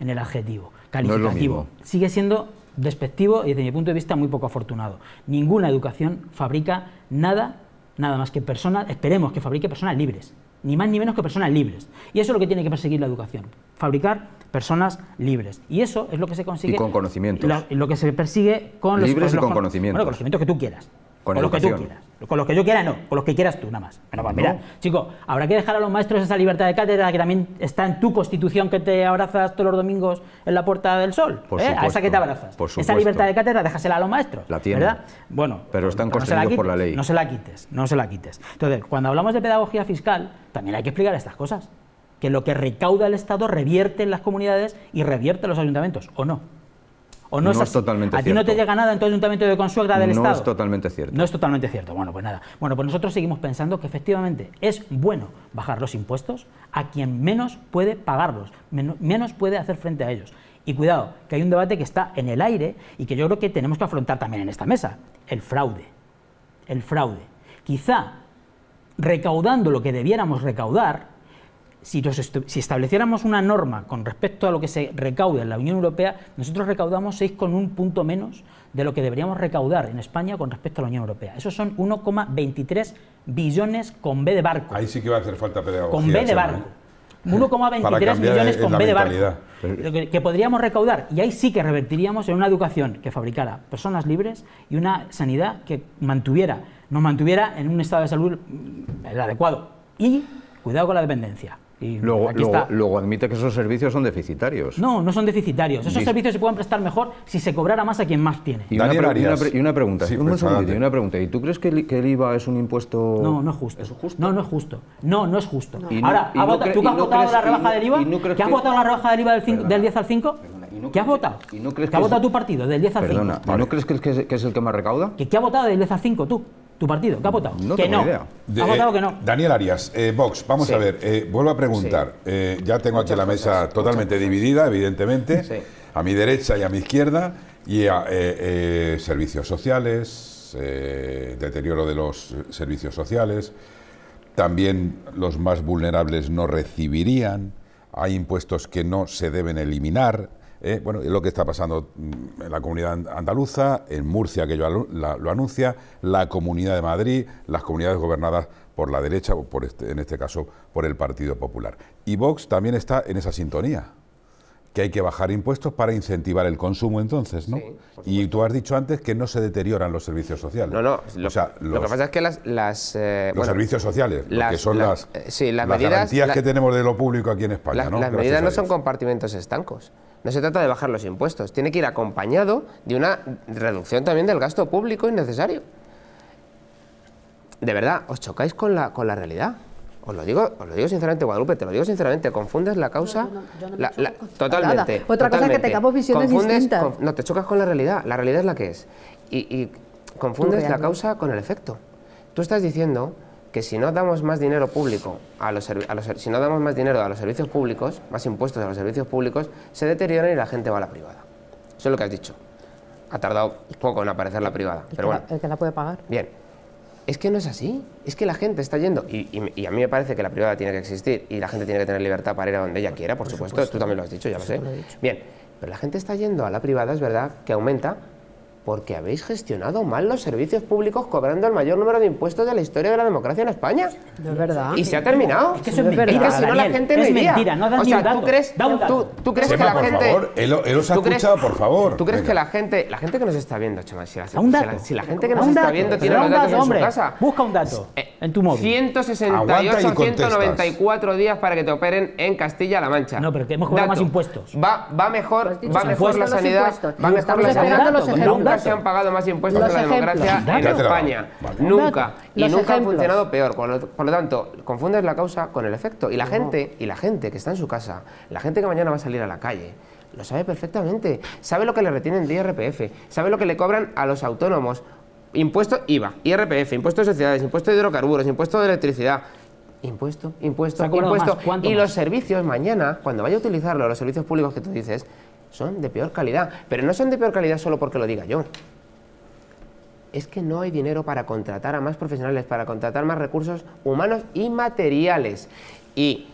en el, adjetivo. Calificativo. Sigue siendo despectivo y desde mi punto de vista muy poco afortunado. Ninguna educación fabrica nada, nada más que personas, esperemos que fabrique personas libres, ni más ni menos que personas libres. Y eso es lo que tiene que perseguir la educación, fabricar personas libres. Y eso es lo que se consigue. Y con conocimiento Lo, que se persigue con los. Libres y con, con que tú quieras. Con, con los que tú quieras. Con los que yo quiera, no. Con los que quieras tú, nada más. Pues mira, chico, habrá que dejar a los maestros esa libertad de cátedra que también está en tu constitución que te abrazas todos los domingos en la Puerta del Sol. ¿eh? esa que te abrazas. esa libertad de cátedra, déjasela a los maestros. La tiene. Bueno. Pero están no por la ley. No se la quites, no se la quites. Entonces, cuando hablamos de pedagogía fiscal, también hay que explicar estas cosas que lo que recauda el Estado revierte en las comunidades y revierte en los ayuntamientos, ¿o no? ¿O no, es, totalmente A ti no te llega nada en tu ayuntamiento de consuegra del Estado. No es totalmente cierto. No es totalmente cierto. Bueno, pues nada. Bueno, pues nosotros seguimos pensando que efectivamente es bueno bajar los impuestos a quien menos puede pagarlos, menos puede hacer frente a ellos. Y cuidado, que hay un debate que está en el aire y que yo creo que tenemos que afrontar también en esta mesa, el fraude. El fraude. Quizá recaudando lo que debiéramos recaudar, si, estableciéramos una norma con respecto a lo que se recauda en la Unión Europea, nosotros recaudamos 6,1 punto menos de lo que deberíamos recaudar en España con respecto a la Unión Europea. Esos son 1,23 billones con B de barco. Ahí sí que va a hacer falta pedagogía. Con B de barco. 1,23 ¿eh? billones con B de barco que, podríamos recaudar y ahí sí que revertiríamos en una educación que fabricara personas libres y una sanidad que mantuviera, nos mantuviera en un estado de salud mm, adecuado y cuidado con la dependencia luego, admite que esos servicios son deficitarios. No, no son deficitarios. Esos servicios se pueden prestar mejor si se cobrara más a quien más tiene. Y, una, pregunta, pues y una pregunta. ¿Y tú crees que el, IVA es un impuesto? No, no es justo. No, no es justo. No, no es justo. Ahora, ¿tú que has votado la rebaja del IVA? ¿Que has votado la rebaja del IVA del, 10 al 5? ¿Qué has votado? que ha votado tu partido del 10 al 5? ¿No crees que es, el que más recauda? ¿Que, ¿Qué ha votado del 10 al 5 tú? tu partido, ¿qué ha votado? No que no. Eh, que no. Daniel Arias, eh, Vox, vamos a ver, eh, vuelvo a preguntar. Eh, ya tengo aquí la mesa totalmente dividida, evidentemente, a mi derecha y a mi izquierda, y a servicios sociales, deterioro de los servicios sociales, también los más vulnerables no recibirían, hay impuestos que no se deben eliminar eh, bueno, es lo que está pasando mm, en la comunidad andaluza, en Murcia, que yo lo anuncia, la comunidad de Madrid, las comunidades gobernadas por la derecha, o por este, en este caso por el Partido Popular. Y Vox también está en esa sintonía, que hay que bajar impuestos para incentivar el consumo entonces, y tú has dicho antes que no se deterioran los servicios sociales. No, no, lo, que pasa es que las... Eh, los servicios sociales, que son eh, las, medidas, garantías que tenemos de lo público aquí en España, ¿no? Las medidas no son compartimentos estancos. No se trata de bajar los impuestos, tiene que ir acompañado de una reducción también del gasto público innecesario. De verdad, os chocáis con la, con la realidad. Os lo, digo, os lo digo sinceramente, Guadalupe, te lo digo sinceramente, confundes la causa... totalmente. Otra cosa es que tengamos visiones distintas. no, te chocas con la realidad, la realidad es la que es. y confundes la causa con el efecto. Tú estás diciendo que si no damos más dinero público a los, si no damos más dinero a los servicios públicos, más impuestos a los servicios públicos, se deterioran y la gente va a la privada. Eso es lo que has dicho. Ha tardado poco en aparecer la privada, el pero el que la puede pagar. Bien. Es que no es así. Es que la gente está yendo. Y, a mí me parece que la privada tiene que existir y la gente tiene que tener libertad para ir a donde ella quiera, por, supuesto. Tú también lo has dicho, ya lo sé. Bien. Pero la gente está yendo a la privada, es verdad, que aumenta, porque habéis gestionado mal los servicios públicos cobrando el mayor número de impuestos de la historia de la democracia en España. verdad. Y se ha terminado. Es que eso es mentira. que si no la gente es mentira, no o sea, un dato. ¿tú crees, Tú, crees que la por gente. Favor, él, os ha escuchado, por favor. ¿Tú crees que la gente, la gente que nos está viendo, Chema, si la, gente que nos está viendo tiene los datos en su casa. Busca un dato. Eh, en tu móvil. 168 194 días para que te operen en Castilla-La Mancha. No, pero que hemos pagado más impuestos. Va, va mejor, pues va mejor la sanidad. Va mejor la sanidad. Nunca se han pagado más impuestos que la democracia en España. Nunca. Y nunca ha funcionado peor. Por lo, tanto, confundes la causa con el efecto. Y la gente, y la gente que está en su casa, la gente que mañana va a salir a la calle, lo sabe perfectamente. Sabe lo que le retienen de IRPF, sabe lo que le cobran a los autónomos impuesto IVA, IRPF, impuesto de sociedades, impuesto de hidrocarburos, impuesto de electricidad, impuesto, impuesto, impuesto. y los servicios mañana, cuando vaya a utilizarlo, los servicios públicos que tú dices, son de peor calidad. Pero no son de peor calidad solo porque lo diga yo. Es que no hay dinero para contratar a más profesionales, para contratar más recursos humanos y materiales. Y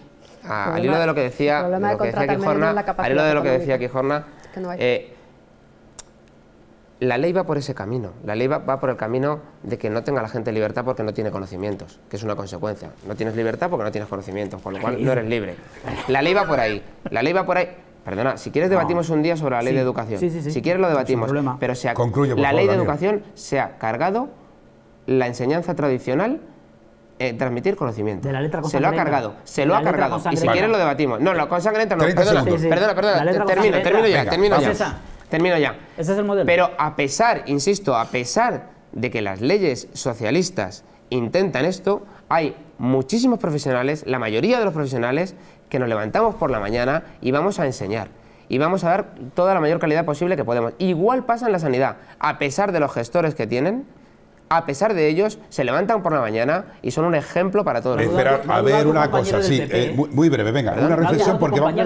ah, al hilo de lo que decía, de lo al hilo de lo que decía Quijorna, la ley va por ese camino. La ley va, por el camino de que no tenga la gente libertad porque no tiene conocimientos, que es una consecuencia. No tienes libertad porque no tienes conocimientos, por lo cual no eres libre. La ley va por ahí. La ley va por ahí. Perdona, si quieres debatimos un día sobre la ley de educación. si quieres lo debatimos. pero sea, la ley de educación se ha cargado eh, la enseñanza tradicional eh, transmitir conocimiento. De la se lo ha cargado, se lo ha cargado. Y si quieres lo debatimos. No, lo consangrenta no. Perdona, perdona, perdona. termino ya, termino ya. Termino ya. Ese es el modelo. Pero a pesar, insisto, a pesar de que las leyes socialistas intentan esto, hay muchísimos profesionales, la mayoría de los profesionales, que nos levantamos por la mañana y vamos a enseñar. Y vamos a dar toda la mayor calidad posible que podemos. Igual pasa en la sanidad. A pesar de los gestores que tienen, a pesar de ellos, se levantan por la mañana y son un ejemplo para todos. Espera, a ver una cosa, sí, eh, muy, breve, venga, una reflexión porque vamos...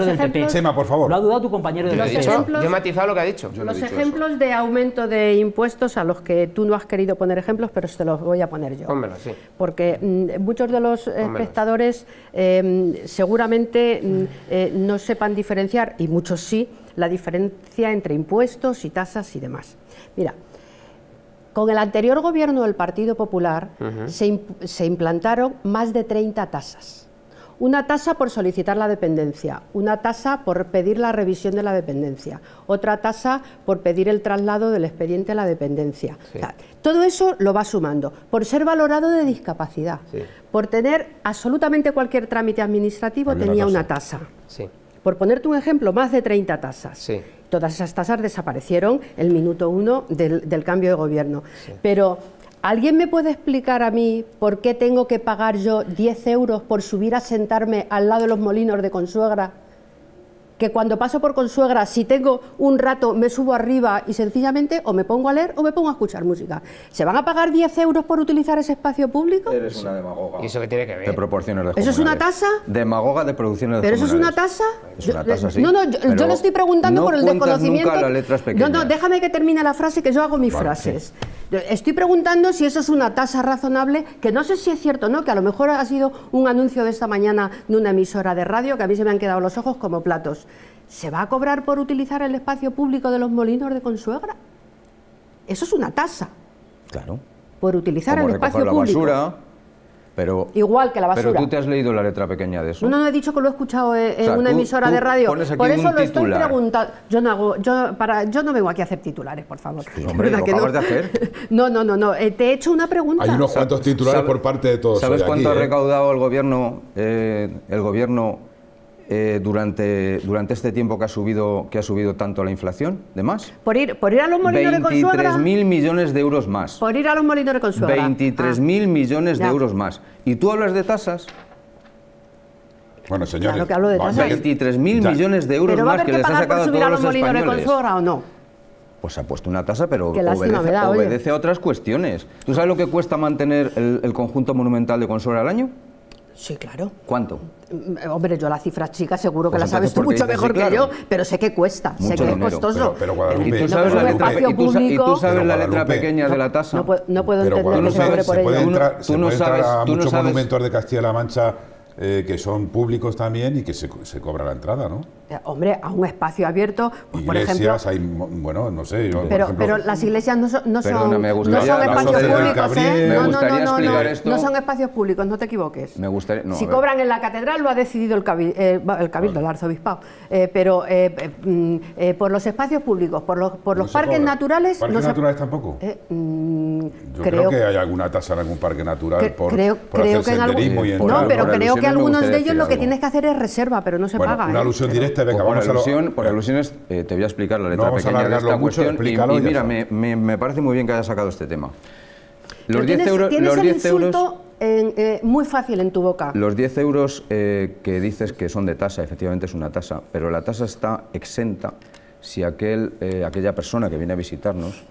Chema, por favor. Lo ha dudado tu compañero del PP. Yo he matizado lo que ha dicho. los ejemplos de aumento de impuestos a los que tú no has querido poner ejemplos, pero se los voy a poner yo. Pónmelo, sí. Porque mm, muchos de los eh, espectadores em, seguramente mm, eh, no sepan diferenciar, y muchos sí, la diferencia entre impuestos y tasas y demás. Mira, con el anterior gobierno del Partido Popular se, implantaron más de 30 tasas. Una tasa por solicitar la dependencia, una tasa por pedir la revisión de la dependencia, otra tasa por pedir el traslado del expediente a la dependencia. todo eso lo va sumando, por ser valorado de discapacidad, por tener absolutamente cualquier trámite administrativo tenía una tasa. Por ponerte un ejemplo, más de 30 tasas. Todas esas tasas desaparecieron el minuto uno del, cambio de gobierno. Pero ¿Alguien me puede explicar a mí por qué tengo que pagar yo 10 euros por subir a sentarme al lado de los molinos de consuegra que cuando paso por consuegra, si tengo un rato, me subo arriba y sencillamente o me pongo a leer o me pongo a escuchar música. ¿Se van a pagar 10 euros por utilizar ese espacio público? Eres una demagoga. eso qué tiene que ver? ¿Eso es una tasa? Demagoga de producción. de ¿Pero eso es una tasa? Es una tasa, sí. No, no, yo, le estoy preguntando por el desconocimiento. No, no, déjame que termine la frase que yo hago mis frases. Estoy preguntando si eso es una tasa razonable, que no sé si es cierto o no, que a lo mejor ha sido un anuncio de esta mañana de una emisora de radio que a mí se me han quedado los ojos como platos. ¿se va a cobrar por utilizar el espacio público de los molinos de Consuegra? Eso es una tasa. Claro. Por utilizar el espacio público. Basura, pero, Igual que la basura. Pero tú te has leído la letra pequeña de eso. No, no, he dicho que lo he escuchado eh, en una emisora de radio. por eso lo estoy preguntando. Yo no, hago, yo, para, yo no vengo aquí a hacer titulares, por favor. hombre, no? No, no, no, eh, te he hecho una pregunta. Hay unos cuantos titulares por parte de todos. ¿Sabes cuánto ha ¿eh? recaudado el gobierno, el gobierno eh, durante, durante este tiempo que ha, subido, que ha subido tanto la inflación, de más? Por ir, por ir a los molinos de consuegra. 23.000 millones de euros más. Por ir a los molinos de consuegra. 23.000 ah, millones de euros más. ¿Y tú hablas de tasas? Bueno, señores, claro 23.000 millones de euros más a que, que les ha sacado por subir a los, molinos de consuegra o no? pues ha puesto una tasa, pero obedece, a otras cuestiones. ¿Tú sabes lo que cuesta mantener el, conjunto monumental de Consuegra al año? Sí, claro. ¿Cuánto? Mm, hombre, yo la cifra chica seguro que la sabes tú mucho mejor que yo, pero sé que cuesta, sé que es costoso. Pero, ¿Y, tú sabes no la tú, pequeña de la tasa? No, puedo, entender que se cobre por ello. tú no sabes, a muchos monumentos de Castilla-La Mancha eh, que son públicos también y que se cobra la entrada, ¿no? hombre, a un espacio abierto. Pues, iglesias, hay, bueno, no sé. Yo, pero, las iglesias no son, no son, no espacios públicos. ¿eh? Me gustaría no, esto. No son espacios públicos, no te equivoques. si cobran en la catedral lo ha decidido el, eh, cabildo, el arzobispado. Eh, pero mm, por los espacios públicos, por los, parques naturales. ¿Parques naturales tampoco? Mm, yo creo, que hay alguna tasa en algún parque natural por, creo, No, pero creo que algunos de ellos lo que tienes que hacer es reserva, pero no se paga. Una alusión directa este, por alusión, alusiones, eh, te voy a explicar la letra pequeña de esta mucho, cuestión. Y, mira, me, parece muy bien que haya sacado este tema. Los 10 euros... los 10 euros eh, muy fácil en tu boca. Los 10 euros eh, que dices que son de tasa, efectivamente es una tasa, pero la tasa está exenta si aquel, aquella persona que viene a visitarnos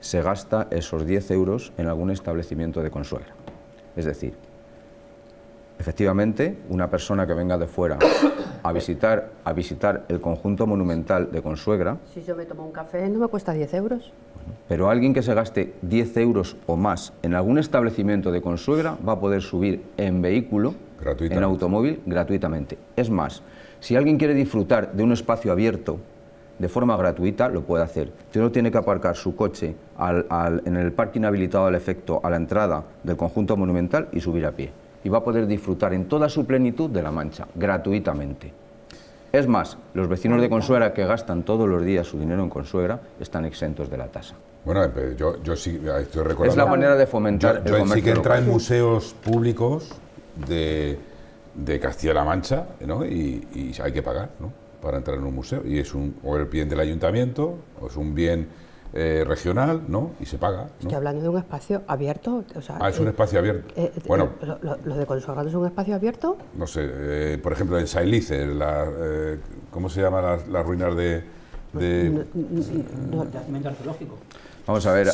se gasta esos 10 euros en algún establecimiento de consuegra. Es decir, Efectivamente, una persona que venga de fuera a visitar, a visitar el conjunto monumental de Consuegra... Si yo me tomo un café, ¿no me cuesta 10 euros? Pero alguien que se gaste 10 euros o más en algún establecimiento de Consuegra va a poder subir en vehículo, en automóvil, gratuitamente. Es más, si alguien quiere disfrutar de un espacio abierto de forma gratuita, lo puede hacer. Usted no tiene que aparcar su coche en el parking habilitado al efecto a la entrada del conjunto monumental y subir a pie y va a poder disfrutar en toda su plenitud de la mancha, gratuitamente. Es más, los vecinos de Consuera... que gastan todos los días su dinero en Consuegra están exentos de la tasa. Bueno, eh, yo, yo sí eh, estoy recordando. Es la manera de fomentar. el comercio sí que entra en museos públicos de, de Castilla-La Mancha ¿no? y, hay que pagar ¿no? para entrar en un museo. Y es un, o el bien del ayuntamiento, o es un bien regional, ¿no? Y se paga. Estoy hablando de un espacio abierto. ah, es un espacio abierto. bueno, lo, de es un espacio abierto? No sé, por ejemplo, en sailice la, ¿cómo se llama las, ruinas de, de... No, arqueológico. Vamos a ver,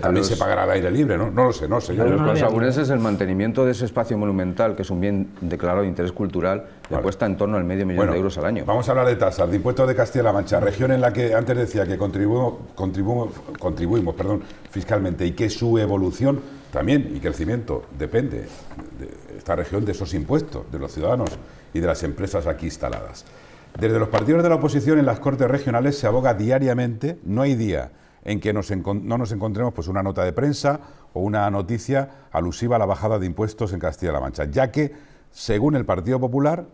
también se pagará al aire libre, ¿no? No lo sé, no sé. Los los es el mantenimiento de ese espacio monumental, que es un bien declarado de interés cultural, cuesta en torno al medio millón de euros al año. Vamos a hablar de tasas, de impuestos de Castilla-La Mancha, región en la que antes decía que contribuimos, contribuimos, contribuimos perdón, fiscalmente y que su evolución también y crecimiento depende de esta región de esos impuestos, de los ciudadanos y de las empresas aquí instaladas. Desde los partidos de la oposición en las Cortes regionales se aboga diariamente, no hay día en que no nos encontremos pues, una nota de prensa o una noticia alusiva a la bajada de impuestos en Castilla-La Mancha, ya que, según el Partido Popular,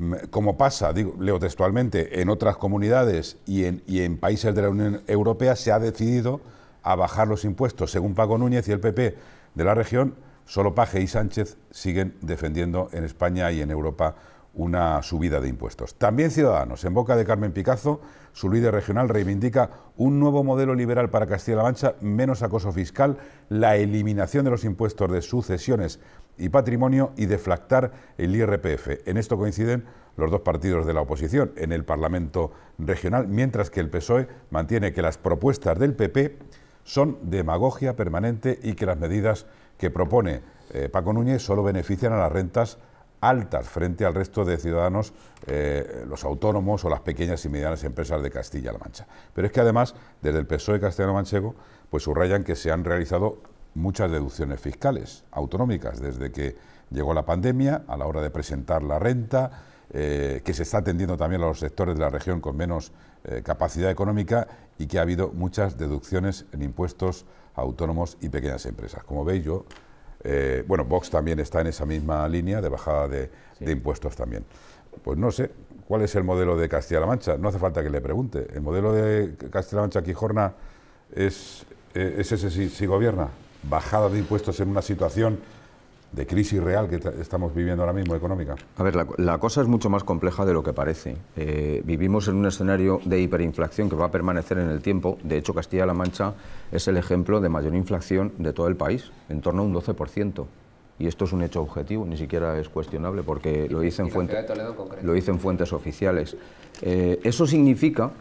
mm, como pasa, leo textualmente, en otras comunidades y en, y en países de la Unión Europea se ha decidido a bajar los impuestos. Según Paco Núñez y el PP de la región, solo Paje y Sánchez siguen defendiendo en España y en Europa una subida de impuestos. También Ciudadanos, en boca de Carmen Picazo, su líder regional reivindica un nuevo modelo liberal para Castilla-La Mancha, menos acoso fiscal, la eliminación de los impuestos de sucesiones y patrimonio y deflactar el IRPF. En esto coinciden los dos partidos de la oposición en el Parlamento regional, mientras que el PSOE mantiene que las propuestas del PP son demagogia permanente y que las medidas que propone eh, Paco Núñez solo benefician a las rentas altas frente al resto de ciudadanos, eh, los autónomos o las pequeñas y medianas empresas de Castilla-La Mancha. Pero es que además, desde el PSOE castellano manchego, pues subrayan que se han realizado muchas deducciones fiscales autonómicas desde que llegó la pandemia, a la hora de presentar la renta, eh, que se está atendiendo también a los sectores de la región con menos eh, capacidad económica y que ha habido muchas deducciones en impuestos autónomos y pequeñas empresas. Como veis, yo eh, bueno, Vox también está en esa misma línea de bajada de, impuestos también. Pues no sé, ¿cuál es el modelo de Castilla-La Mancha? No hace falta que le pregunte. ¿El modelo de Castilla-La Mancha Quijorna eh, es, ese si, gobierna? Bajada de impuestos en una situación de crisis real que estamos viviendo ahora mismo económica? A ver, la, cosa es mucho más compleja de lo que parece. Eh, vivimos en un escenario de hiperinflación que va a permanecer en el tiempo. De hecho, Castilla-La Mancha es el ejemplo de mayor inflación de todo el país, en torno a un 12%. Y esto es un hecho objetivo, ni siquiera es cuestionable, porque lo dicen, lo dicen fuentes oficiales. Eh, eso significa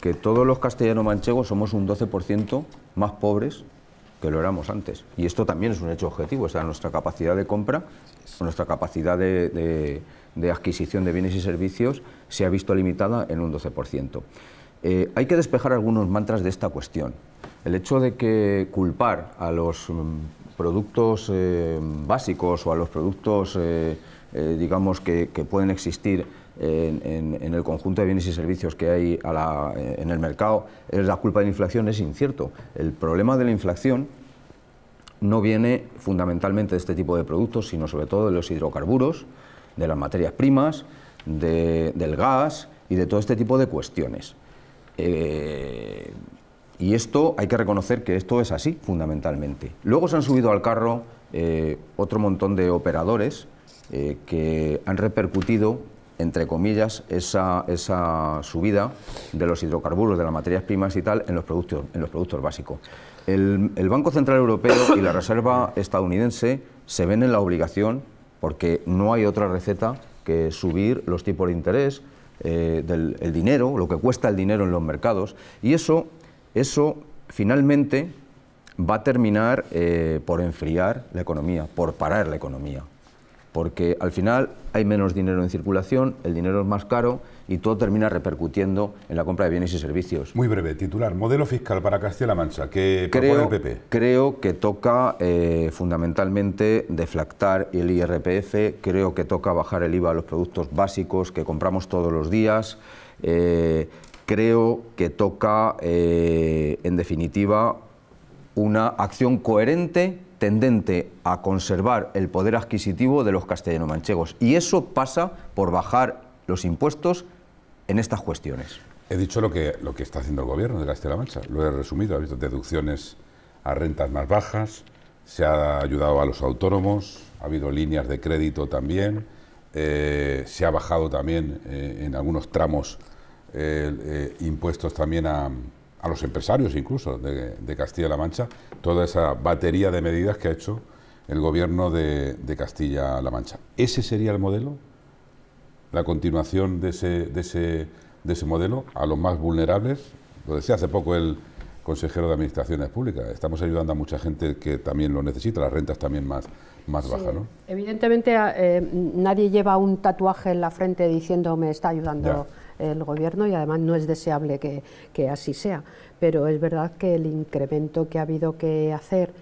que todos los castellanos manchegos somos un 12% más pobres lo éramos antes. Y esto también es un hecho objetivo, o sea, nuestra capacidad de compra, nuestra capacidad de, de, adquisición de bienes y servicios se ha visto limitada en un 12%. Eh, hay que despejar algunos mantras de esta cuestión. El hecho de que culpar a los mm, productos eh, básicos o a los productos, eh, digamos, que pueden existir en, el conjunto de bienes y servicios que hay eh, en el mercado es la culpa de la inflación es incierto. El problema de la inflación no viene fundamentalmente de este tipo de productos, sino sobre todo de los hidrocarburos, de las materias primas, del gas y de todo este tipo de cuestiones. Eh, y esto hay que reconocer que esto es así fundamentalmente. Luego se han subido al carro eh, otro montón de operadores que han repercutido entre comillas, esa, subida de los hidrocarburos, de las materias primas y tal, en los productos, en los productos básicos. El, Banco Central Europeo y la Reserva Estadounidense se ven en la obligación, porque no hay otra receta que subir los tipos de interés, eh, del el dinero, lo que cuesta el dinero en los mercados, y eso, eso finalmente va a terminar eh, por enfriar la economía, por parar la economía porque al final hay menos dinero en circulación, el dinero es más caro y todo termina repercutiendo en la compra de bienes y servicios. Muy breve, titular, modelo fiscal para Castilla-La Mancha, que creo, propone el PP. Creo que toca eh, fundamentalmente deflactar el IRPF, creo que toca bajar el IVA a los productos básicos que compramos todos los días, eh, creo que toca, eh, en definitiva, una acción coherente tendente a conservar el poder adquisitivo de los castellano-manchegos. Y eso pasa por bajar los impuestos en estas cuestiones. He dicho lo que, lo que está haciendo el gobierno de Castilla-La Mancha, lo he resumido, ha habido deducciones a rentas más bajas, se ha ayudado a los autónomos, ha habido líneas de crédito también, eh, se ha bajado también eh, en algunos tramos eh, impuestos también a, a los empresarios incluso de, Castilla-La Mancha, toda esa batería de medidas que ha hecho el gobierno de, Castilla-La Mancha. ¿Ese sería el modelo? ¿La continuación de ese, de ese, de ese modelo a los más vulnerables? Lo decía hace poco el consejero de Administraciones Públicas. Estamos ayudando a mucha gente que también lo necesita, las rentas también más, más bajas. Evidentemente eh, nadie lleva un tatuaje en la frente diciendo me está ayudando el gobierno y además no es deseable que, así sea. Pero es verdad que el incremento que ha habido que hacer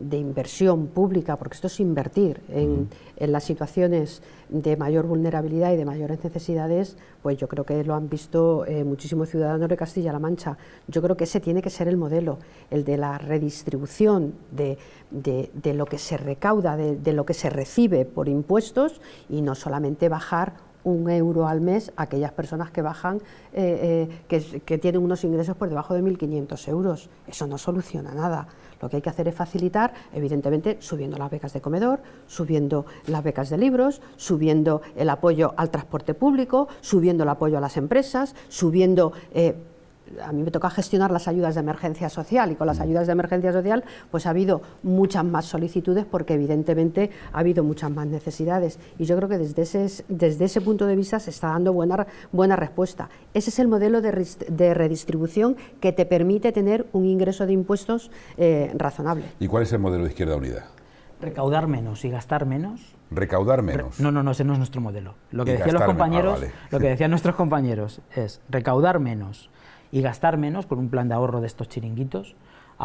de inversión pública, porque esto es invertir en, las situaciones de mayor vulnerabilidad y de mayores necesidades, pues yo creo que lo han visto eh, muchísimos ciudadanos de Castilla-La Mancha. Yo creo que ese tiene que ser el modelo, el de la redistribución de, de, lo que se recauda, de lo que se recibe por impuestos y no solamente bajar un euro al mes a aquellas personas que bajan, eh, eh, que, tienen unos ingresos por debajo de 1.500 euros. Eso no soluciona nada. Lo que hay que hacer es facilitar, evidentemente, subiendo las becas de comedor, subiendo las becas de libros, subiendo el apoyo al transporte público, subiendo el apoyo a las empresas, subiendo... Eh, a mí me toca gestionar las ayudas de emergencia social y con las mm. ayudas de emergencia social pues ha habido muchas más solicitudes porque evidentemente ha habido muchas más necesidades y yo creo que desde ese, desde ese punto de vista se está dando buena, buena respuesta. Ese es el modelo de, redistribución que te permite tener un ingreso de impuestos eh, razonable. ¿Y cuál es el modelo de Izquierda Unida? Recaudar menos y gastar menos recaudar menos. no, no, no, ese no es nuestro modelo. Lo que, decían, los compañeros, lo que decían nuestros compañeros es recaudar menos, y gastar menos con un plan de ahorro de estos chiringuitos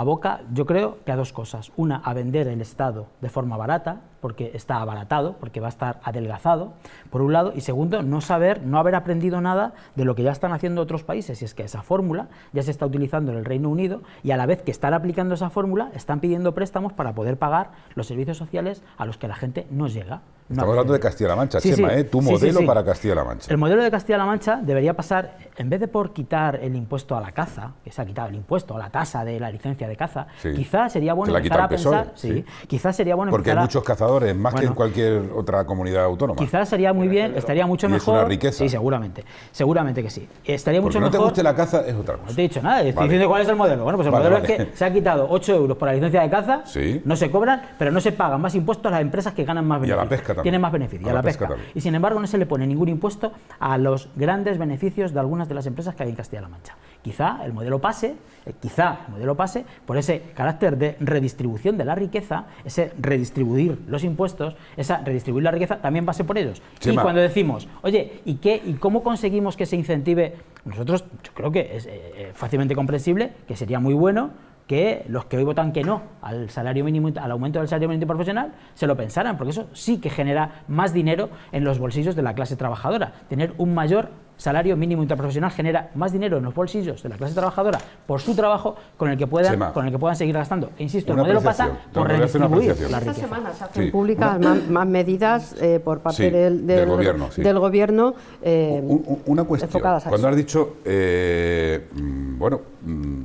Boca yo creo, que a dos cosas. Una, a vender el Estado de forma barata, porque está abaratado, porque va a estar adelgazado, por un lado, y segundo, no saber, no haber aprendido nada de lo que ya están haciendo otros países, y es que esa fórmula ya se está utilizando en el Reino Unido, y a la vez que están aplicando esa fórmula, están pidiendo préstamos para poder pagar los servicios sociales a los que la gente no llega. Estamos hablando de Castilla-La Mancha, ¿eh? tu modelo para Castilla-La Mancha. El modelo de Castilla-La Mancha debería pasar, en vez de por quitar el impuesto a la caza, que se ha quitado el impuesto, la tasa de la licencia de caza. Quizás sería bueno quitar empezar a pensar. Sí. Quizás sería bueno Porque hay muchos cazadores, más que en cualquier otra comunidad autónoma. Quizás sería muy bien, estaría mucho mejor. Es una riqueza. Sí, seguramente. Seguramente que sí. Estaría mucho no No te guste la caza es otra cosa. No te he dicho nada, estoy cuál es el modelo. Bueno, pues el modelo es que se ha quitado 8 euros por la licencia de caza, no se cobran, pero no se pagan más impuestos a las empresas que ganan más beneficios. Y a la pesca también. Tienen más beneficios. A, la, pesca. también. y sin embargo, no se le pone ningún impuesto a los grandes beneficios de algunas de las empresas que hay en Castilla-La Mancha. Quizá el modelo pase eh, quizá el modelo pase por ese carácter de redistribución de la riqueza, ese redistribuir los impuestos, esa redistribuir la riqueza también pase por ellos. y cuando decimos, oye, ¿y qué y cómo conseguimos que se incentive? Nosotros, yo creo que es eh, eh, fácilmente comprensible, que sería muy bueno que los que hoy votan que no al salario mínimo, al aumento del salario mínimo interprofesional se lo pensaran, porque eso sí que genera más dinero en los bolsillos de la clase trabajadora. Tener un mayor salario mínimo interprofesional genera más dinero en los bolsillos de la clase trabajadora por su trabajo con el que puedan, con el que puedan seguir gastando. E insisto, el modelo pasa por redistribuir la riqueza. Esta semana se hacen públicas más, medidas eh, por parte del, gobierno, sí. del gobierno eh, una cuestión. Cuando has dicho, eh, mm, bueno mm,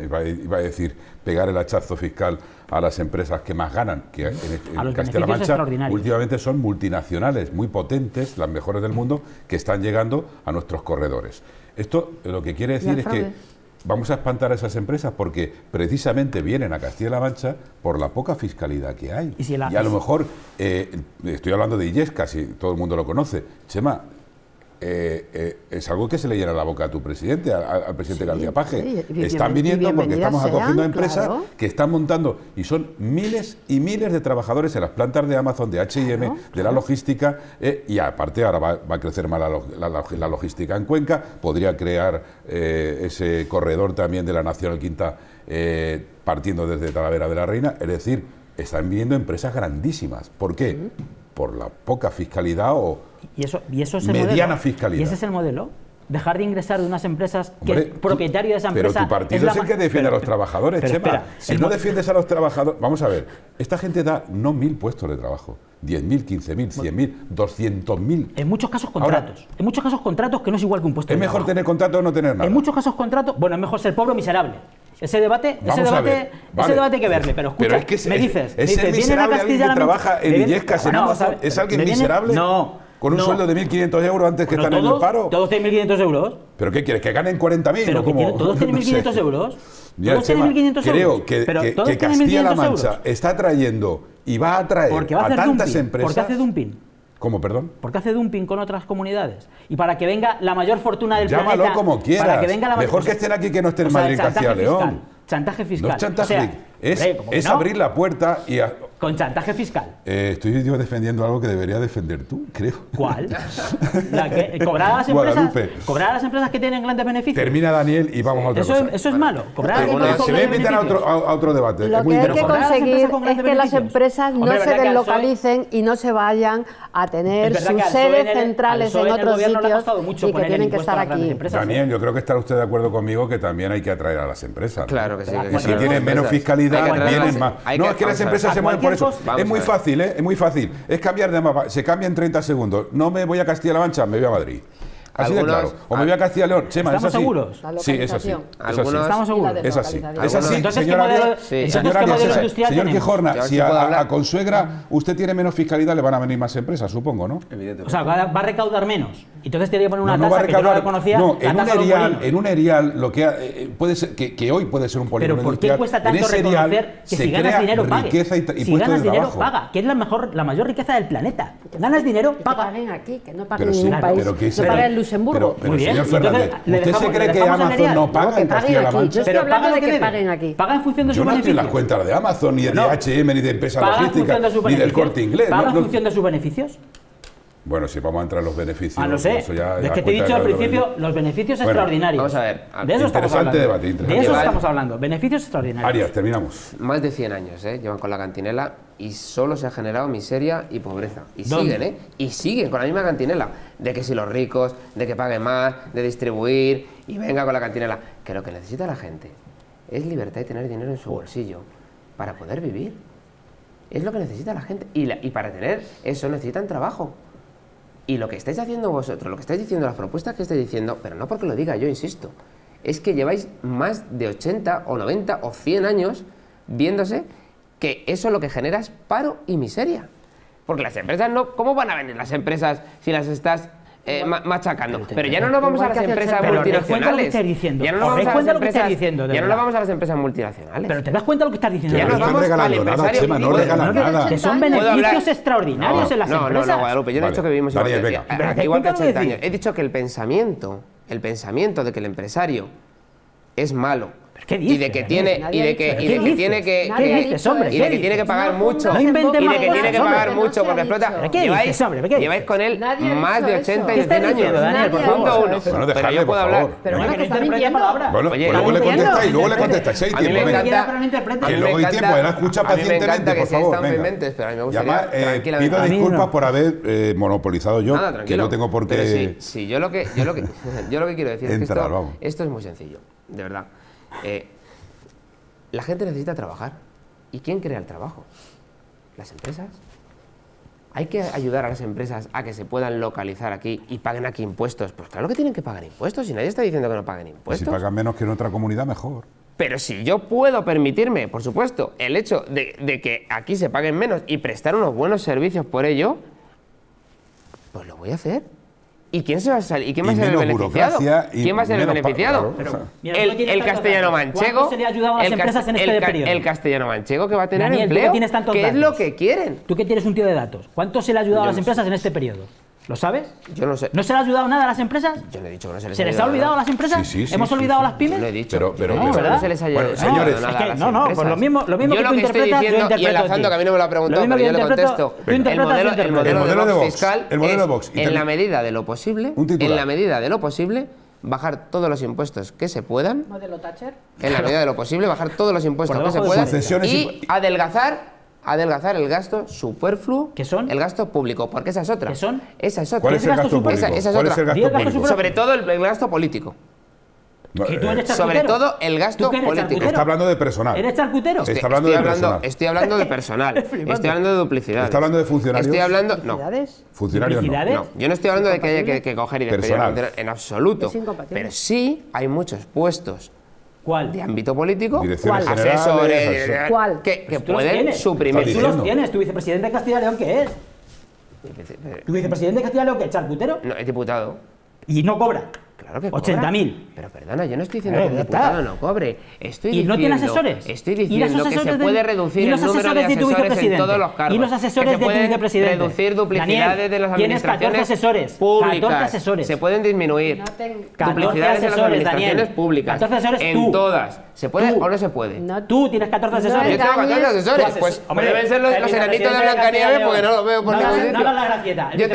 iba, eh, a decir, pegar el hachazo fiscal a las empresas que más ganan, que mm. en, este, Castilla-La Mancha últimamente son multinacionales muy potentes, las mejores del mundo, que están llegando a nuestros corredores. Esto lo que quiere decir es que vamos a espantar a esas empresas porque precisamente vienen a Castilla-La Mancha por la poca fiscalidad que hay. Y, a lo mejor, eh, estoy hablando de Illescas, si todo el mundo lo conoce, Chema, eh, eh, es algo que se le llena la boca a tu presidente, al, presidente García Paje. están viniendo porque estamos acogiendo a empresas que están montando, y son miles y miles de trabajadores en las plantas de Amazon, de H&M, de la logística, eh, y aparte ahora va, a crecer más la, logística en Cuenca, podría crear ese corredor también de la Nacional Quinta partiendo desde Talavera de la Reina, es decir, están viniendo empresas grandísimas. ¿Por qué? por la poca fiscalidad o eso, y eso es mediana fiscalidad. ¿Y ese es el modelo? dejar de ingresar de unas empresas que propietario de esa empresa. Pero tu partido es, el que defiende a los trabajadores, si no defiendes a los trabajadores. Vamos a ver, esta gente da no mil puestos de trabajo. mil mil cien mil doscientos mil En muchos casos contratos. en muchos casos contratos que no es igual que un puesto de trabajo. Es mejor tener contrato o no tener nada. En muchos casos contratos, bueno, es mejor ser pobre o miserable. Ese debate, ese debate, ese debate hay que verle, pero escucha, pero es que me dices, es, me dices, viene a Castilla la que trabaja en Iñez Illescas ¿es alguien miserable? No. Con un sueldo de 1.500 euros antes que bueno, están en el paro. Todos tienen 1.500 euros. ¿Pero qué quieres? ¿Que ganen 40.000? Pero que tiene, todos tienen 1.500 euros. ¿Cómo todos 1.500 euros. Creo que, Castilla-La Mancha está trayendo y va a atraer a, tantas empresas. Porque hace dumping. ¿Cómo, perdón? Porque hace dumping con otras comunidades. Y para que venga la mayor fortuna del Llámalo planeta... Llámalo como quieras. Para que venga la mayor... Mejor que estén aquí que no estén en Madrid, Castilla León. Chantaje fiscal. No es chantaje, es, abrir la puerta y... ¿Con chantaje fiscal? Eh, estoy yo defendiendo algo que debería defender tú, creo. ¿Cuál? Eh, ¿cobrar, a las empresas, ¿Cobrar a las empresas que tienen grandes beneficios? Termina Daniel y vamos a otra eso cosa. eso es malo. Cobrar Se me invitan a otro, debate. Lo que hay que conseguir es que las empresas no se e deslocalicen y no se vayan a tener sus e sedes centrales e en, otros sitios y que tienen que estar aquí. Daniel, yo creo que estará usted de acuerdo conmigo que también hay que atraer a las empresas. Claro que sí. Y si tienen menos fiscalidad, vienen más. No, es que las empresas se mueven por es muy fácil, ¿eh? Es muy fácil. Es cambiar de mapa. Se cambia en 30 segundos. No me voy a Castilla-La Mancha, me voy a Madrid. Así de claro. O me voy a Castilla León. Chema, ¿Estamos seguros? Sí, es así. ¿Estamos seguros? Es así. Es Entonces, modelo, señora Señor Quijorna, si a, Consuegra usted tiene menos fiscalidad, le van a venir más empresas, supongo, ¿no? Evidentemente. O sea, va a recaudar menos. Entonces voy que poner una no, tasa que yo no la conocía. No, la en, un erial, lo que, eh, puede ser, que, hoy puede ser un polígono Pero ¿por qué cuesta tanto reconocer que si ganas dinero pagues? Y, y si ganas dinero, trabajo. paga, que es la, mejor, la mayor riqueza del planeta. Ganas dinero, que paga. paguen aquí, que no paguen en ningún país, pero que, no paguen en Luxemburgo. Muy bien, señor Fernández, ¿usted se cree que Amazon no paga en Castilla-La Mancha? Yo estoy hablando de que paguen aquí. Paga en función de sus beneficios. Yo no las cuentas de Amazon, ni de H&M, ni de empresa logística, ni del Corte Inglés. Paga en función de sus beneficios. Bueno, si vamos a entrar en los beneficios. Ah, sé. es que te he dicho al principio los, beneficios extraordinarios. Vamos a ver. De eso estamos hablando. De eso estamos hablando. Beneficios extraordinarios. Arias, terminamos. Más de 100 años ¿eh? llevan con la cantinela y solo se ha generado miseria y pobreza. Y siguen, ¿eh? Y siguen con la misma cantinela. De que si los ricos, de que paguen más, de distribuir y venga con la cantinela. Que lo que necesita la gente es libertad y tener dinero en su bolsillo para poder vivir. Es lo que necesita la gente. Y, y para tener eso necesitan trabajo. Y lo que estáis haciendo vosotros, lo que estáis diciendo, las propuestas que estáis diciendo, pero no porque lo diga yo, insisto, es que lleváis más de 80 o 90 o 100 años viéndose que eso lo que genera es paro y miseria. Porque las empresas no, ¿cómo van a venir las empresas si las estás eh, machacando. Pero ya no nos vamos a las empresas multinacionales. Ya no nos vamos a las empresas diciendo, Ya no multinacionales. Pero te das cuenta de lo que estás diciendo. Ya nos vamos al empresario. no regalan Que son beneficios extraordinarios en las empresas. No, no, Guadalupe, yo no he dicho que vivimos igual que 80 años. He dicho que el pensamiento, el pensamiento de que el empresario es malo ¿Qué dice? Y de que tiene, y de que, y de que tiene que, ¿Qué dices, hombre? Y de que tiene que pagar mucho. No inventes Y de que tiene que pagar mucho porque explota. ¿Qué dices, hombre? Lleváis con él más de 80 y 100 años. Daniel, por favor. Bueno, dejadle, por favor. Pero bueno, que está mintiendo. Bueno, pues luego le contestáis, luego le contestáis. A hay tiempo, encanta. Que luego hay tiempo, él ¿eh? escucha pacientemente, por favor. Pero a mí me gustaría, eh, Pido disculpas por haber eh, monopolizado yo, que no tengo por qué... Sí, yo lo que quiero decir es que esto es muy sencillo, de verdad. Eh, la gente necesita trabajar. ¿Y quién crea el trabajo? ¿Las empresas? ¿Hay que ayudar a las empresas a que se puedan localizar aquí y paguen aquí impuestos? Pues claro que tienen que pagar impuestos, y nadie está diciendo que no paguen pues impuestos. Si pagan menos que en otra comunidad, mejor. Pero si yo puedo permitirme, por supuesto, el hecho de que aquí se paguen menos y prestar unos buenos servicios por ello, pues lo voy a hacer. ¿Y quién, se va a salir? quién va a ser el beneficiado? ¿Quién va a ser el beneficiado? el, castellano manchego. Se le ha ayudado a las empresas en este periodo? El castellano manchego que va a tener empleo. ¿Qué es lo que quieren? Tú que tienes un tío de datos. ¿Cuánto se le ha ayudado a las empresas en este periodo? ¿Lo sabes? Yo no sé. ¿No se le ha ayudado nada a las empresas? Yo le he dicho que no se les ¿Se les ha olvidado a las empresas? Sí, sí, ¿Hemos olvidado a las pymes? Yo no he dicho. Pero, pero, no, ¿verdad? se les ha señores, es que, No, no, lo mismo, lo mismo yo que, tú lo que estoy diciendo, y enlazando, que a mí no me lo ha preguntado, pero yo le contesto. El modelo, el modelo, de Vox fiscal el modelo de Vox. en la medida de lo posible, en la medida de lo posible, bajar todos los impuestos que se puedan. ¿Modelo Thatcher? En la medida de lo posible, bajar todos los impuestos que se puedan. Y adelgazar adelgazar el gasto superfluo. ¿Qué son? El gasto público, porque esa es otra. ¿Qué son? Esa es otra. ¿Cuál es el gasto público? Sobre todo el, gasto político. tú eh, eres Sobre todo el gasto político. Está hablando de personal. ¿Eres charcutero? hablando estoy, de hablando, estoy hablando de personal. estoy hablando de duplicidad. ¿Está hablando de funcionarios? Estoy hablando. No. ¿Funcionarios? No. Yo no estoy hablando de que haya que, coger y despedir personal. en absoluto. Pero sí hay muchos puestos ¿Cuál? De ámbito político. ¿Cuál? Asesores. ¿Cuál? Que, pues pueden suprimir. Pues tú los tienes. Tu vicepresidente de Castilla y León, ¿qué es? Pues, eh, ¿Tu vicepresidente de Castilla y León, qué es? ¿Charcutero? No, es diputado. ¿Y no cobra? Claro que 80.000. Pero perdona, yo no estoy diciendo que no cobre. Estoy ¿Y no tiene asesores? Estoy diciendo que se puede reducir el número de asesores en todos los cargos. ¿Y los asesores de tu vicepresidente? reducir duplicidades de las administraciones 14 asesores, públicas. 14 asesores. Se pueden disminuir no tengo... duplicidades de las administraciones Daniel, públicas. 14 asesores En todas. ¿Se puede o no se puede? tú tienes 14 asesores. yo tengo 14 asesores. Pues hombre, deben ser los, los enanitos de Blancanieves porque no los veo por ningún sitio. Yo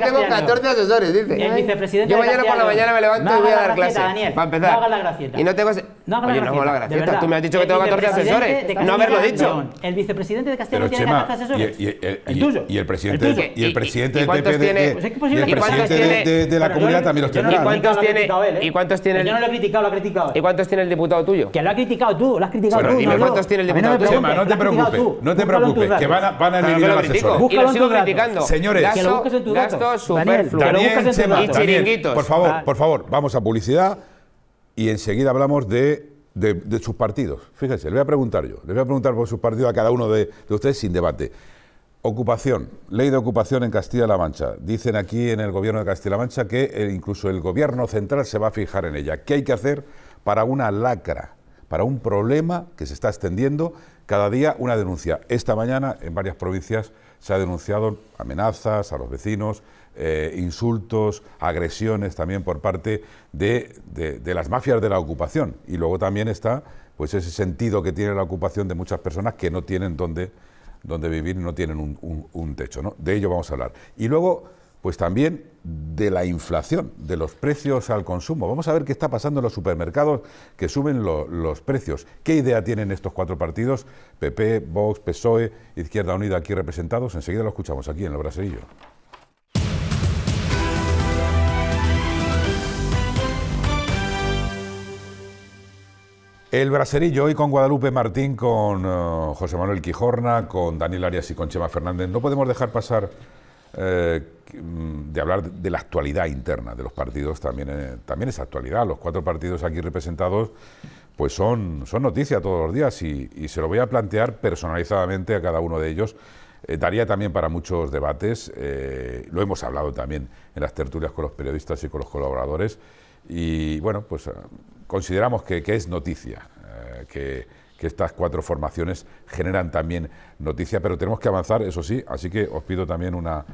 tengo 14 asesores, dice. El vicepresidente. Yo mañana por la mañana me levanto no voy a dar clase. para empezar. No hagas la gracieta. Y no tengo No hagas la gracieta. No la Tú me has dicho que tengo 14 asesores. No haberlo dicho. El vicepresidente de Castellón tiene 14 asesores. El tuyo. Y el presidente y el presidente de la comunidad también los tiene ¿Y cuántos tiene? ¿eh? Yo no lo he criticado, lo he criticado. ¿Y cuántos tiene el diputado tuyo? Que lo ha criticado tú, lo has criticado tú. Y cuántos tiene el diputado tuyo. No te preocupes, no te preocupes, que van a ah, eliminar los asesores. Y lo sigo criticando. Señores, gastos superfluos y chiringuitos. Por favor, por favor vamos a publicidad y enseguida hablamos de, sus partidos. Fíjense, le voy a preguntar yo, le voy a preguntar por sus partidos a cada uno de, ustedes sin debate. Ocupación, ley de ocupación en Castilla-La Mancha. Dicen aquí en el gobierno de Castilla-La Mancha que eh, incluso el gobierno central se va a fijar en ella. ¿Qué hay que hacer para una lacra, para un problema que se está extendiendo? Cada día una denuncia. Esta mañana en varias provincias se ha denunciado amenazas a los vecinos, eh, insultos, agresiones también por parte de, las mafias de la ocupación. Y luego también está pues ese sentido que tiene la ocupación de muchas personas que no tienen dónde, dónde vivir y no tienen un, techo. ¿no? De ello vamos a hablar. Y luego, pues también de la inflación, de los precios al consumo. Vamos a ver qué está pasando en los supermercados que suben los precios. ¿Qué idea tienen estos cuatro partidos, PP, Vox, PSOE, Izquierda Unida aquí representados? Enseguida lo escuchamos aquí en el Brasilillo. El bracerillo hoy con Guadalupe Martín, con eh, José Manuel Quijorna, con Daniel Arias y con Chema Fernández. No podemos dejar pasar eh, mm, de hablar de la actualidad interna de los partidos, también, eh, también es actualidad. Los cuatro partidos aquí representados pues son, noticia todos los días y, se lo voy a plantear personalizadamente a cada uno de ellos. daría también para muchos debates, lo hemos hablado también en las tertulias con los periodistas y con los colaboradores, y bueno, pues consideramos que, es noticia, eh, que, estas cuatro formaciones generan también noticia, pero tenemos que avanzar, eso sí, así que os pido también una,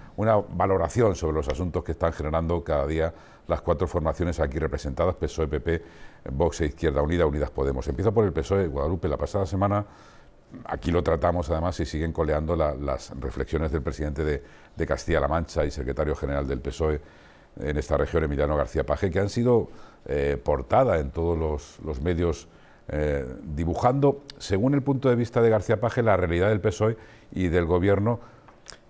valoración sobre los asuntos que están generando cada día las cuatro formaciones aquí representadas, PSOE, PP, Vox e Izquierda Unida, Unidas Podemos. Empiezo por el PSOE, Guadalupe, la pasada semana aquí lo tratamos además y siguen coleando las reflexiones del presidente de, de Castilla-La Mancha y secretario general del PSOE en esta región, Emiliano García Paje, que han sido eh, portada en todos los, medios, eh, dibujando, según el punto de vista de García Paje, la realidad del PSOE y del Gobierno,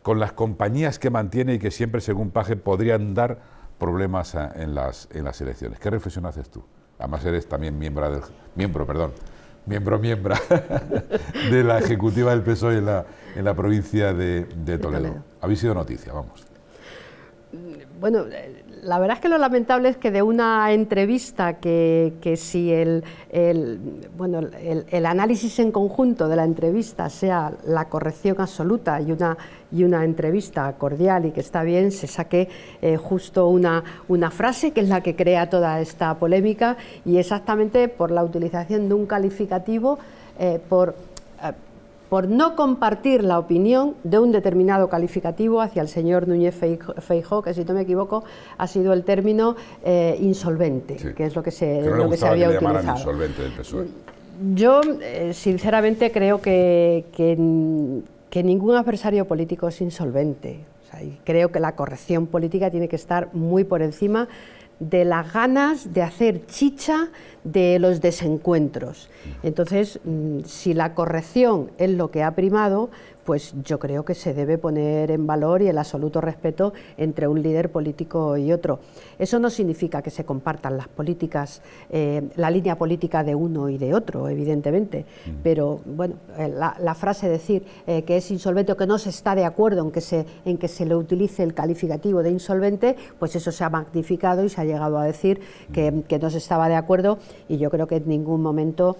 con las compañías que mantiene y que siempre, según Paje, podrían dar problemas eh, en, las, en las elecciones. ¿Qué reflexión haces tú? Además eres también miembro, del, miembro, perdón, miembro, miembro de la ejecutiva del PSOE en la, en la provincia de, Toledo. Toledo. Habéis sido noticia, vamos. Bueno, la verdad es que lo lamentable es que de una entrevista que, si el, bueno, el, análisis en conjunto de la entrevista sea la corrección absoluta y una, y una entrevista cordial y que está bien, se saque eh, justo una, una frase que es la que crea toda esta polémica y exactamente por la utilización de un calificativo, eh, por por no compartir la opinión de un determinado calificativo hacia el señor Núñez Feijó, que si no me equivoco ha sido el término eh, insolvente, que es lo que se, había utilizado. E. Yo, eh, sinceramente, creo que, ningún adversario político es insolvente. creo que la corrección política tiene que estar muy por encima de las ganas de hacer chicha de los desencuentros. Entonces, mm, si la corrección es lo que ha primado, pues yo creo que se debe poner en valor y el absoluto respeto entre un líder político y otro. Eso no significa que se compartan las políticas, eh, la línea política de uno y de otro, evidentemente, mm. pero bueno, eh, la, frase decir eh, que es insolvente o que no se está de acuerdo en que, se, en que se le utilice el calificativo de insolvente, pues eso se ha magnificado y se ha llegado a decir que, mm. no se estaba de acuerdo y yo creo que en ningún momento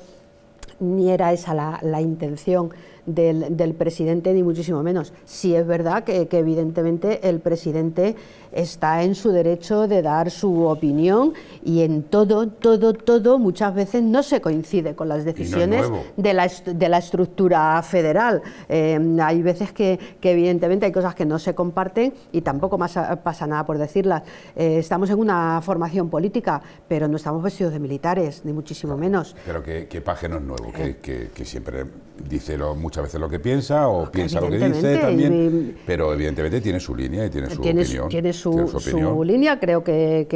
ni era esa la, la intención del, presidente, ni muchísimo menos. Sí es verdad que, evidentemente el presidente está en su derecho de dar su opinión y en todo, todo, todo muchas veces no se coincide con las decisiones de, la, de la estructura federal. Eh, hay veces que, evidentemente hay cosas que no se comparten y tampoco más pasa nada por decirlas. Eh, estamos en una formación política, pero no estamos vestidos de militares, ni muchísimo menos. Pero que, nuevo, que siempre dice muchas veces lo que piensa o piensa lo que dice también, pero evidentemente tiene su línea y tiene su opinión. Tiene su, línea, creo que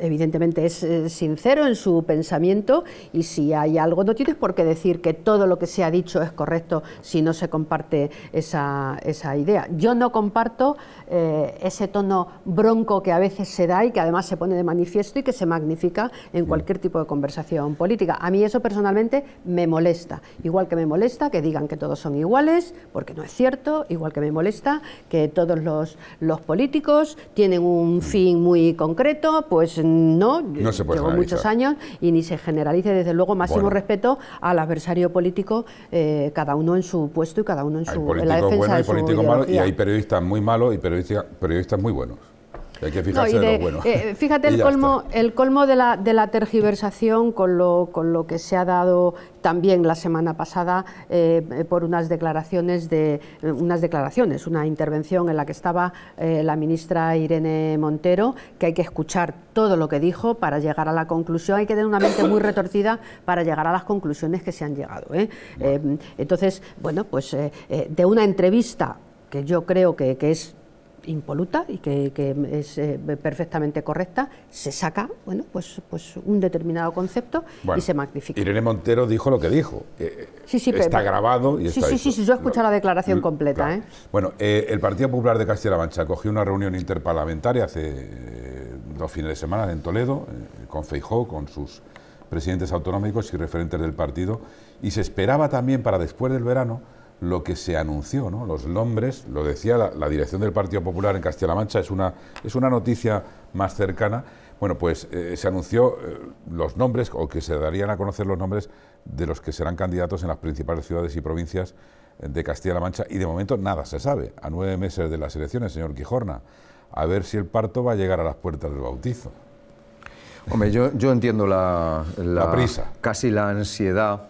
evidentemente es eh, sincero en su pensamiento y si hay algo, no tienes por qué decir que todo lo que se ha dicho es correcto si no se comparte esa, esa idea. Yo no comparto eh, ese tono bronco que a veces se da y que además se pone de manifiesto y que se magnifica en mm. cualquier tipo de conversación política. A mí eso personalmente me molesta, igual que me molesta que digan que todos son iguales, porque no es cierto, igual que me molesta que todos los, los políticos tienen un mm. fin muy concreto, pues no, se puede llevo muchos años y ni se generalice, desde luego, máximo respeto al adversario político, eh, cada uno en su puesto y cada uno en, su, la defensa político Y hay periodistas muy malos y periodistas, periodistas muy buenos. Hay que fijarse bueno. Eh, eh, fíjate el colmo, el colmo de la, de la tergiversación con lo, con lo que se ha dado también la semana pasada eh, por unas declaraciones de unas declaraciones, una intervención en la que estaba la ministra Irene Montero, que hay que escuchar todo lo que dijo para llegar a la conclusión, hay que tener una mente muy retorcida para llegar a las conclusiones que se han llegado. entonces, bueno, pues de una entrevista que yo creo que es impoluta y que, es eh, perfectamente correcta, se saca bueno, pues, pues un determinado concepto y se magnifica. Irene Montero dijo lo que dijo. sí, está grabado y Sí, sí, sí, yo he escuchado la declaración completa. ¿eh? Bueno, eh, el Partido Popular de Castilla-La Mancha cogió una reunión interparlamentaria hace dos fines de semana en Toledo, con Feijó, con sus presidentes autonómicos y referentes del partido, y se esperaba también para después del verano lo que se anunció, ¿no? Los nombres, lo decía la, dirección del Partido Popular en Castilla-La Mancha, es una, es una noticia más cercana. Bueno, pues eh, se anunció eh, los nombres, o que se darían a conocer los nombres de los que serán candidatos en las principales ciudades y provincias eh, de Castilla-La Mancha, y de momento nada se sabe. A nueve meses de las elecciones, señor Quijorna, a ver si el parto va a llegar a las puertas del bautizo. Hombre, yo, yo entiendo la, la prisa. Casi la ansiedad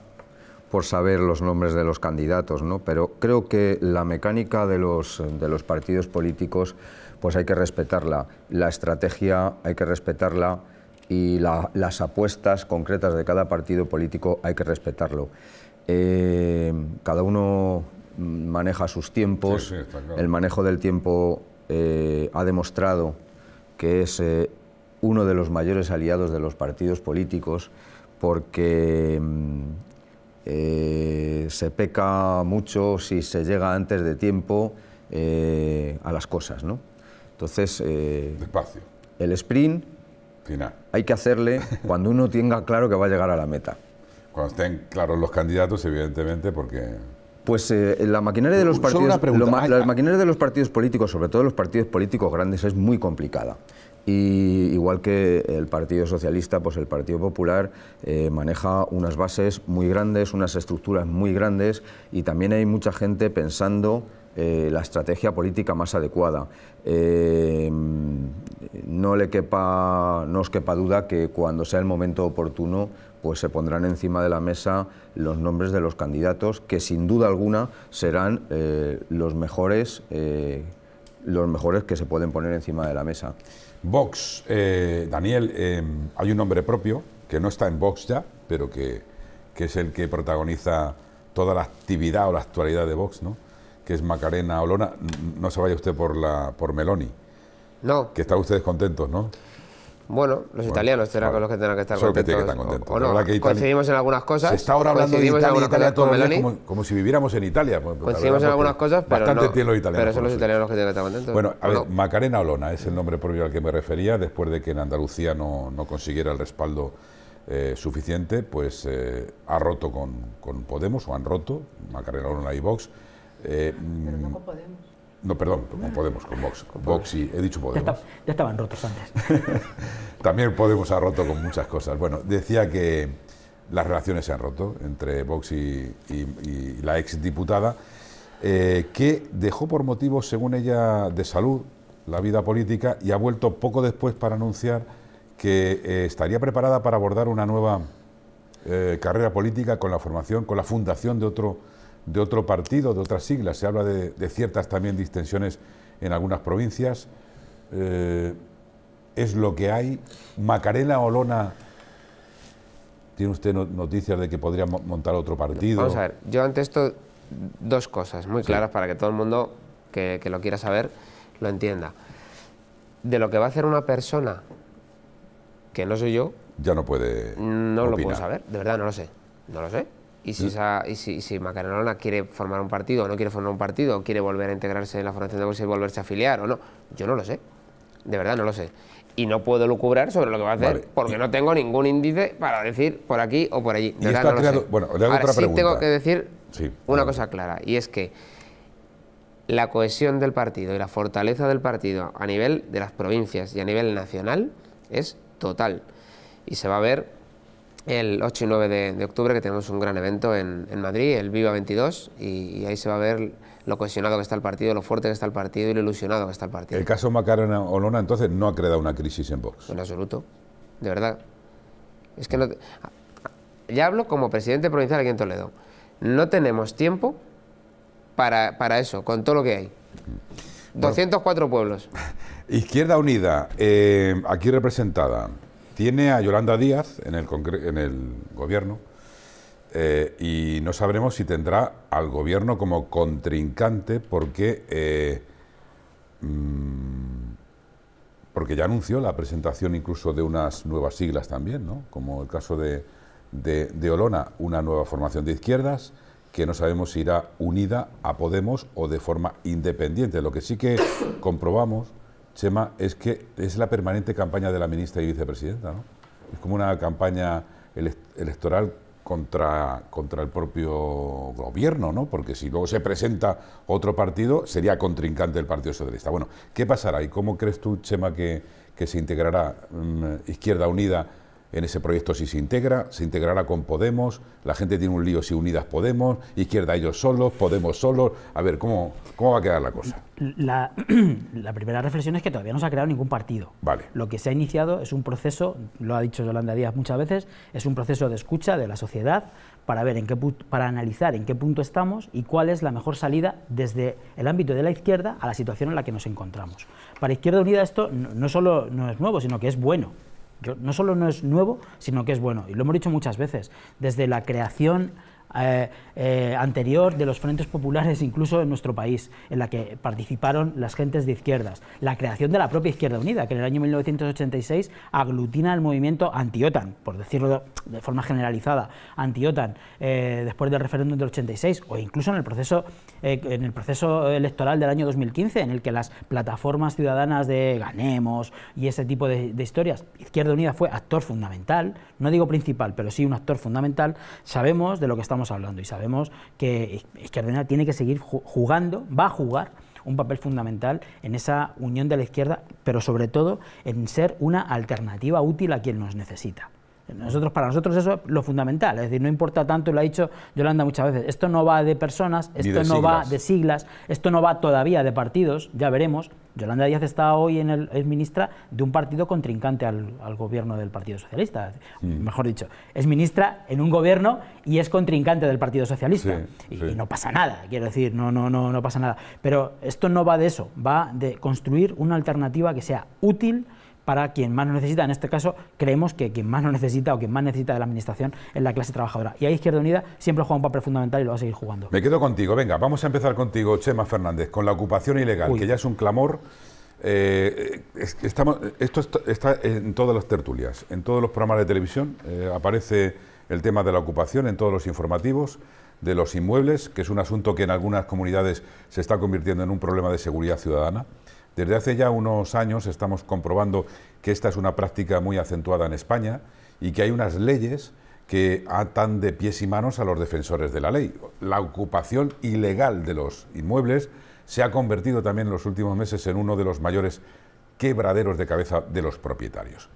por saber los nombres de los candidatos, ¿no? pero creo que la mecánica de los, de los partidos políticos pues hay que respetarla, la estrategia hay que respetarla y las apuestas concretas de cada partido político hay que respetarlo. Eh, cada uno maneja sus tiempos, el manejo del tiempo eh, ha demostrado que es eh, uno de los mayores aliados de los partidos políticos porque mm, eh, se peca mucho si se llega antes de tiempo eh, a las cosas, ¿no? Entonces... Eh, El sprint hay que hacerle cuando uno tenga claro que va a llegar a la meta. Cuando estén claros los candidatos, evidentemente, porque... Pues eh, la maquinaria de los partidos, la maquinaria de los partidos políticos, sobre todo los partidos políticos grandes, es muy complicada y igual que el Partido Socialista, pues el Partido Popular eh, maneja unas bases muy grandes, unas estructuras muy grandes y también hay mucha gente pensando eh, la estrategia política más adecuada. Eh, no, le quepa, no os quepa duda que cuando sea el momento oportuno pues se pondrán encima de la mesa los nombres de los candidatos que sin duda alguna serán los los mejores que se pueden poner encima de la mesa. Vox, eh, Daniel, em, hay un nombre propio que no está en Vox ya, pero que, que, es el que protagoniza toda la actividad o la actualidad de Vox, ¿no? Que es Macarena Olona. No se vaya usted por, la, por Meloni. No. Que están ustedes contentos, ¿no? Bueno, los italianos serán los que tendrán que estar contentos. Que que estar coincidimos en algunas cosas. Se está ahora hablando de Italia, Italia todo el como, si viviéramos en Italia. Pues, coincidimos en algunas cosas, pero bastante no, los italianos. Pero son los italianos los que tienen que estar contentos. Bueno, a ver, Macarena Olona es el nombre propio al que me refería, después de que en Andalucía no, no consiguiera el respaldo eh, suficiente, pues eh, ha roto con, con, Podemos, o han roto, Macarena Olona y Vox. Eh, pero no mm, con Podemos. No, perdón, con Podemos, con Vox. Vox y he dicho Podemos. Ya, estaban rotos antes. También Podemos ha roto con muchas cosas. Bueno, decía que las relaciones se han roto entre Vox y, la exdiputada, eh, que dejó por motivos, según ella, de salud la vida política y ha vuelto poco después para anunciar que eh, estaría preparada para abordar una nueva eh, carrera política con la formación, con la fundación de otro de otro partido, de otras siglas. Se habla de, ciertas también distensiones en algunas provincias. Eh, es lo que hay. Macarena Olona, ¿tiene usted noticias de que podría montar otro partido? Vamos a ver, yo ante esto dos cosas muy claras para que todo el mundo que, lo quiera saber lo entienda. De lo que va a hacer una persona que no soy yo... Ya no puede... No lo puedo saber, de verdad no lo sé. No lo sé. Y si, mm. esa, quiere formar un partido o no quiere formar un partido, quiere volver a integrarse en la formación de bolsa y volverse a afiliar o no, yo no lo sé. De verdad no lo sé. Y no puedo lucubrar sobre lo que va a hacer porque no tengo ningún índice para decir por aquí o por allí. De verdad, no Bueno, sí tengo que decir una cosa clara y es que la cohesión del partido y la fortaleza del partido a nivel de las provincias y a nivel nacional es total. Y se va a ver el 8 y 9 de, octubre que tenemos un gran evento en, Madrid, el Viva 22, y, ahí se va a ver lo cohesionado que está el partido, lo fuerte que está el partido y lo ilusionado que está el partido. ¿El caso Macarena Olona entonces no ha creado una crisis en Vox? En absoluto, de verdad. Es que no ya hablo como presidente provincial aquí en Toledo. No tenemos tiempo para, eso, con todo lo que hay. 204 pueblos. Izquierda Unida, eh, aquí representada, tiene a Yolanda Díaz en el, gobierno eh, y no sabremos si tendrá al gobierno como contrincante porque, eh, mm, porque ya anunció la presentación incluso de unas nuevas siglas también, como el caso de Olona, una nueva formación de izquierdas que no sabemos si irá unida a Podemos o de forma independiente. Lo que sí que comprobamos Chema, es que es la permanente campaña de la ministra y vicepresidenta, ¿no? Es como una campaña electoral contra, contra el propio gobierno, ¿no? Porque si luego se presenta otro partido, sería contrincante el Partido Socialista. Bueno, ¿qué pasará y cómo crees tú, Chema, que, que se integrará mm, Izquierda Unida en ese proyecto si se integra, se integrará con Podemos, la gente tiene un lío si Unidas Podemos, Izquierda ellos solos, Podemos solos, a ver, ¿cómo, cómo va a quedar la cosa? La, primera reflexión es que todavía no se ha creado ningún partido. Vale. Lo que se ha iniciado es un proceso, lo ha dicho Yolanda Díaz muchas veces, es un proceso de escucha de la sociedad para ver en qué para analizar en qué punto estamos y cuál es la mejor salida desde el ámbito de la izquierda a la situación en la que nos encontramos. Para Izquierda Unida esto no solo no es nuevo, sino que es bueno. No solo no es nuevo, sino que es bueno. Y lo hemos dicho muchas veces. Desde la creación eh, eh, anterior de los frentes populares, incluso en nuestro país, en la que participaron las gentes de izquierdas. La creación de la propia Izquierda Unida, que en el año 1986 aglutina el movimiento anti-OTAN, por decirlo de forma generalizada, anti-OTAN, eh, después del referéndum del 86, o incluso en el, proceso, en el proceso electoral del año 2015, en el que las plataformas ciudadanas de Ganemos y ese tipo de, de historias, Izquierda Unida fue actor fundamental, no digo principal, pero sí un actor fundamental, sabemos de lo que estamos hablando y sabemos que Izquierda tiene que seguir jugando, va a jugar un papel fundamental en esa unión de la izquierda, pero sobre todo en ser una alternativa útil a quien nos necesita. Nosotros, para nosotros eso es lo fundamental, es decir, no importa tanto, lo ha dicho Yolanda muchas veces, esto no va de personas, esto no va de siglas, esto no va todavía de partidos, ya veremos. Yolanda Díaz está hoy en el, es ministra de un partido contrincante al, gobierno del Partido Socialista, mm. mejor dicho, es ministra en un gobierno y es contrincante del Partido Socialista. y, y, no pasa nada, quiero decir, no, no, no, no pasa nada. Pero esto no va de eso, va de construir una alternativa que sea útil para quien más lo necesita. En este caso, creemos que quien más lo necesita o quien más necesita de la Administración es la clase trabajadora. Y ahí Izquierda Unida siempre juega un papel fundamental y lo va a seguir jugando. Me quedo contigo. Venga, vamos a empezar contigo, Chema Fernández, con la ocupación ilegal, que ya es un clamor. Eh, estamos, esto está, en todas las tertulias, en todos los programas de televisión eh, aparece el tema de la ocupación, en todos los informativos de los inmuebles, que es un asunto que en algunas comunidades se está convirtiendo en un problema de seguridad ciudadana. Desde hace ya unos años estamos comprobando que esta es una práctica muy acentuada en España y que hay unas leyes que atan de pies y manos a los defensores de la ley. La ocupación ilegal de los inmuebles se ha convertido también en los últimos meses en uno de los mayores quebraderos de cabeza de los propietarios.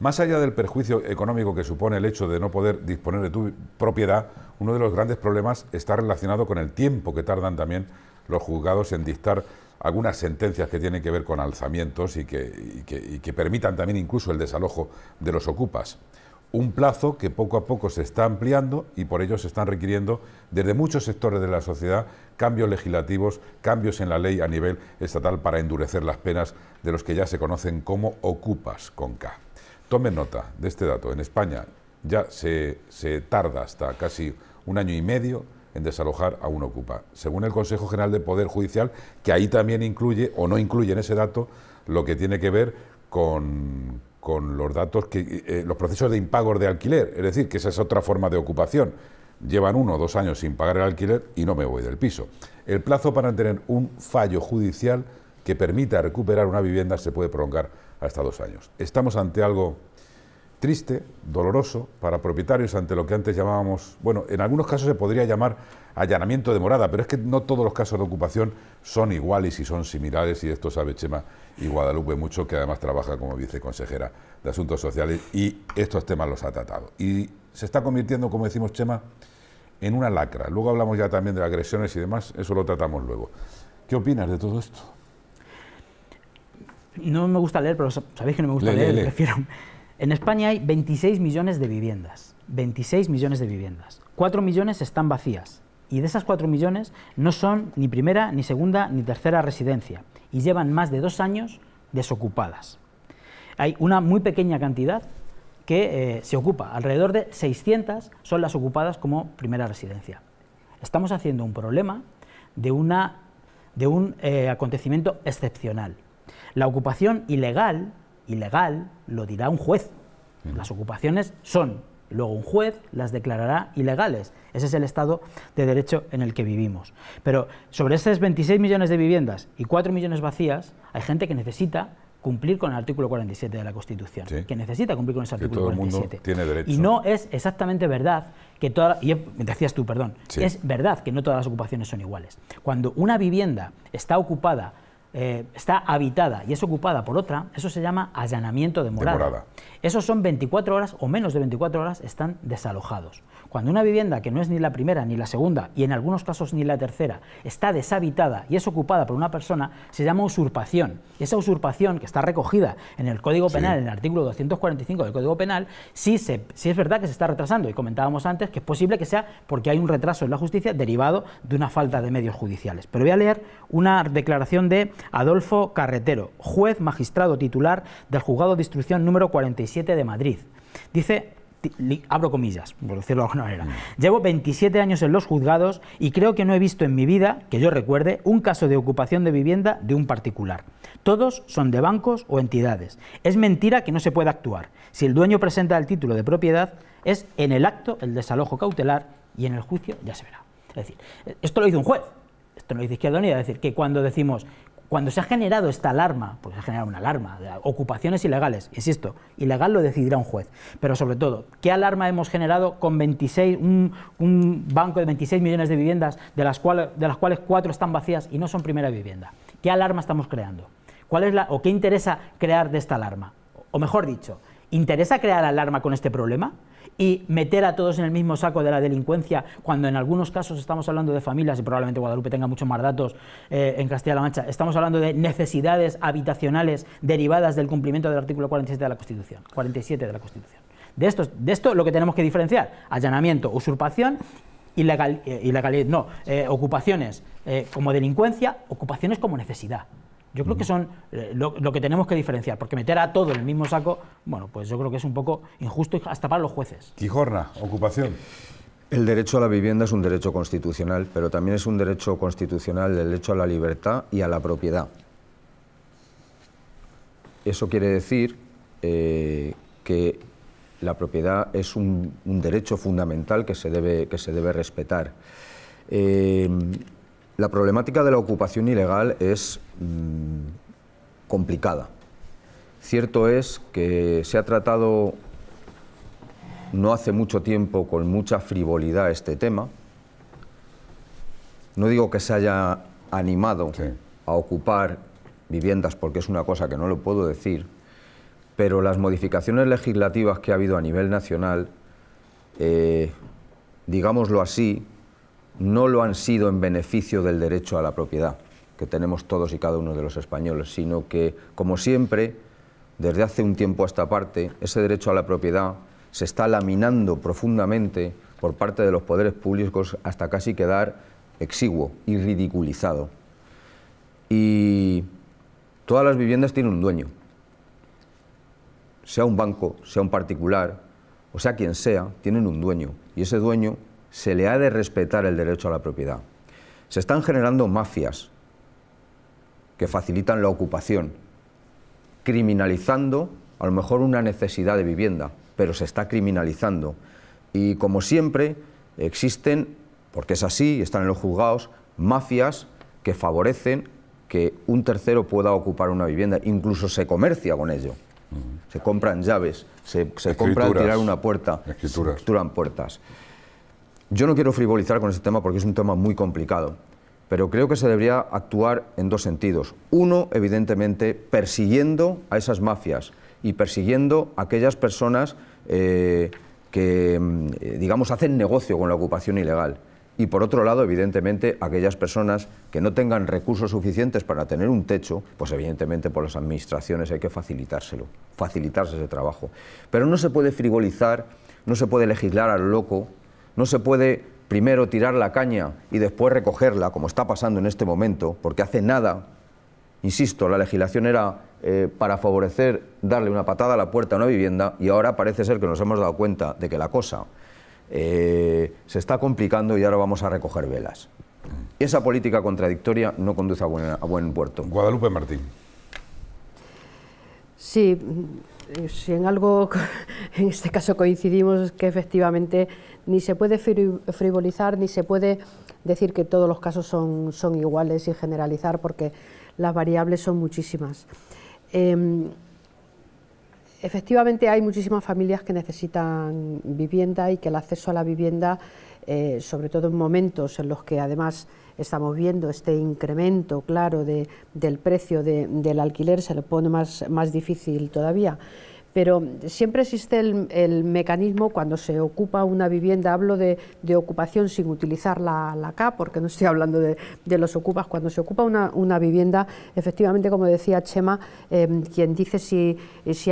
Más allá del perjuicio económico que supone el hecho de no poder disponer de tu propiedad, uno de los grandes problemas está relacionado con el tiempo que tardan también los juzgados en dictar algunas sentencias que tienen que ver con alzamientos y que, que, permitan también incluso el desalojo de los ocupas un plazo que poco a poco se está ampliando y por ello se están requiriendo desde muchos sectores de la sociedad cambios legislativos, cambios en la ley a nivel estatal para endurecer las penas de los que ya se conocen como ocupas con K. Tomen nota de este dato. En España ya se, se tarda hasta casi un año y medio en desalojar a un ocupa. Según el Consejo General del Poder Judicial, que ahí también incluye o no incluye en ese dato lo que tiene que ver con, con los datos que eh, los procesos de impagos de alquiler, es decir, que esa es otra forma de ocupación. Llevan uno o dos años sin pagar el alquiler y no me voy del piso. El plazo para tener un fallo judicial que permita recuperar una vivienda se puede prolongar hasta dos años. Estamos ante algo triste, doloroso para propietarios ante lo que antes llamábamos, bueno, en algunos casos se podría llamar allanamiento de morada, pero es que no todos los casos de ocupación son iguales y son similares, y esto sabe Chema y Guadalupe mucho, que además trabaja como viceconsejera de Asuntos Sociales y estos temas los ha tratado. Y se está convirtiendo, como decimos Chema, en una lacra. Luego hablamos ya también de agresiones y demás, eso lo tratamos luego. ¿Qué opinas de todo esto? No me gusta leer, pero sabéis que no me gusta leer, prefiero en España hay 26 millones de viviendas, 26 millones de viviendas. 4 millones están vacías y de esas 4 millones no son ni primera, ni segunda, ni tercera residencia y llevan más de dos años desocupadas. Hay una muy pequeña cantidad que eh, se ocupa, alrededor de 600 son las ocupadas como primera residencia. Estamos haciendo un problema de, una, de un eh, acontecimiento excepcional. La ocupación ilegal ilegal lo dirá un juez. Las ocupaciones son, luego un juez las declarará ilegales. Ese es el estado de derecho en el que vivimos. Pero sobre esas 26 millones de viviendas y 4 millones vacías, hay gente que necesita cumplir con el artículo 47 de la Constitución, que necesita cumplir con ese artículo 47. Y no es exactamente verdad que toda y decías tú, perdón, es verdad que no todas las ocupaciones son iguales. Cuando una vivienda está ocupada eh, está habitada y es ocupada por otra, eso se llama allanamiento de morada. Esos son 24 horas o menos de 24 horas están desalojados. Cuando una vivienda que no es ni la primera, ni la segunda, y en algunos casos ni la tercera, está deshabitada y es ocupada por una persona, se llama usurpación. Y esa usurpación, que está recogida en el Código Penal, en el artículo 245 del Código Penal, sí, sí es verdad que se está retrasando. Y comentábamos antes que es posible que sea porque hay un retraso en la justicia derivado de una falta de medios judiciales. Pero voy a leer una declaración de Adolfo Carretero, juez magistrado titular del Juzgado de Instrucción número 47 de Madrid. Dice abro comillas, por decirlo de alguna manera. Mm. Llevo 27 años en los juzgados y creo que no he visto en mi vida, que yo recuerde, un caso de ocupación de vivienda de un particular. Todos son de bancos o entidades. Es mentira que no se pueda actuar. Si el dueño presenta el título de propiedad, es en el acto el desalojo cautelar y en el juicio ya se verá. Es decir, esto lo dice un juez, esto no dice Izquierda Unida, es decir, que cuando decimos cuando se ha generado esta alarma, porque se ha generado una alarma, de ocupaciones ilegales, insisto, ilegal lo decidirá un juez, pero sobre todo, ¿qué alarma hemos generado con 26, un, banco de 26 millones de viviendas, de las, cuales, de 4 están vacías y no son primera vivienda? ¿Qué alarma estamos creando? ¿Cuál o qué interesa crear de esta alarma? O mejor dicho, ¿interesa crear alarma con este problema? y meter a todos en el mismo saco de la delincuencia, cuando en algunos casos estamos hablando de familias, y probablemente Guadalupe tenga muchos más datos eh, en Castilla-La Mancha, estamos hablando de necesidades habitacionales derivadas del cumplimiento del artículo 47 de la Constitución. de la Constitución. De esto, de esto lo que tenemos que diferenciar, allanamiento, usurpación ilegal, eh, ilegalidad, no, eh, ocupaciones como delincuencia, ocupaciones como necesidad. Yo creo que son eh, lo, que tenemos que diferenciar, porque meter a todo en el mismo saco, bueno, pues yo creo que es un poco injusto hasta para los jueces. Quijorna, ocupación. El derecho a la vivienda es un derecho constitucional, pero también es un derecho constitucional el derecho a la libertad y a la propiedad. Eso quiere decir eh, que la propiedad es un, derecho fundamental que se debe, que se debe respetar. Eh, la problemática de la ocupación ilegal es mm, complicada. Cierto es que se ha tratado no hace mucho tiempo con mucha frivolidad este tema. No digo que se haya animado a ocupar viviendas porque es una cosa que no lo puedo decir, pero las modificaciones legislativas que ha habido a nivel nacional, eh, digámoslo así, no lo han sido en beneficio del derecho a la propiedad que tenemos todos y cada uno de los españoles, sino que, como siempre, desde hace un tiempo a esta parte, ese derecho a la propiedad se está laminando profundamente por parte de los poderes públicos hasta casi quedar exiguo y ridiculizado. Y todas las viviendas tienen un dueño, sea un banco, sea un particular, o sea quien sea, tienen un dueño. Y ese dueño se le ha de respetar el derecho a la propiedad. Se están generando mafias que facilitan la ocupación, criminalizando a lo mejor una necesidad de vivienda, pero se está criminalizando. Y como siempre, existen, porque es así, están en los juzgados, mafias que favorecen que un tercero pueda ocupar una vivienda, incluso se comercia con ello. Se compran llaves, se, compran tirar una puerta, se puertas. Yo no quiero frivolizar con este tema porque es un tema muy complicado, pero creo que se debería actuar en dos sentidos. Uno, evidentemente, persiguiendo a esas mafias y persiguiendo a aquellas personas eh, que, mm, eh, digamos, hacen negocio con la ocupación ilegal. Y por otro lado, evidentemente, aquellas personas que no tengan recursos suficientes para tener un techo, pues evidentemente por las administraciones hay que facilitárselo, facilitarse ese trabajo. Pero no se puede frivolizar, no se puede legislar al loco no se puede primero tirar la caña y después recogerla, como está pasando en este momento, porque hace nada, insisto, la legislación era eh, para favorecer darle una patada a la puerta a una vivienda y ahora parece ser que nos hemos dado cuenta de que la cosa eh, se está complicando y ahora vamos a recoger velas. Esa política contradictoria no conduce a buen, puerto. Guadalupe Martín. Sí, mm, si en algo, en este caso coincidimos, que efectivamente ni se puede frivolizar, ni se puede decir que todos los casos son, iguales y generalizar, porque las variables son muchísimas. Em, efectivamente, hay muchísimas familias que necesitan vivienda y que el acceso a la vivienda, eh, sobre todo en momentos en los que además estamos viendo este incremento, claro, del precio del alquiler, se le pone más difícil todavía pero siempre existe el, mecanismo cuando se ocupa una vivienda, hablo de, ocupación sin utilizar la, K, porque no estoy hablando de, los ocupas, cuando se ocupa una, vivienda, efectivamente, como decía Chema, em, quien dice si,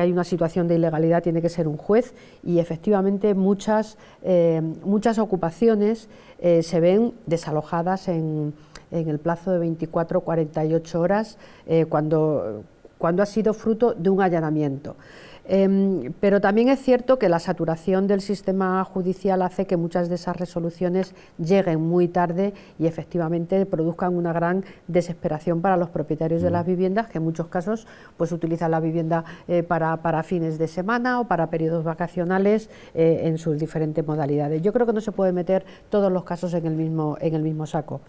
hay una situación de ilegalidad tiene que ser un juez, y efectivamente muchas, em, ocupaciones eh, se ven desalojadas en, el plazo de 24-48 horas eh, cuando ha sido fruto de un allanamiento. Em, pero también es cierto que la saturación del sistema judicial hace que muchas de esas resoluciones lleguen muy tarde y efectivamente produzcan una gran desesperación para los propietarios de mm. las viviendas, que en muchos casos pues utilizan la vivienda eh, para, fines de semana o para periodos vacacionales eh, en sus diferentes modalidades. Yo creo que no se puede meter todos los casos en el mismo saco.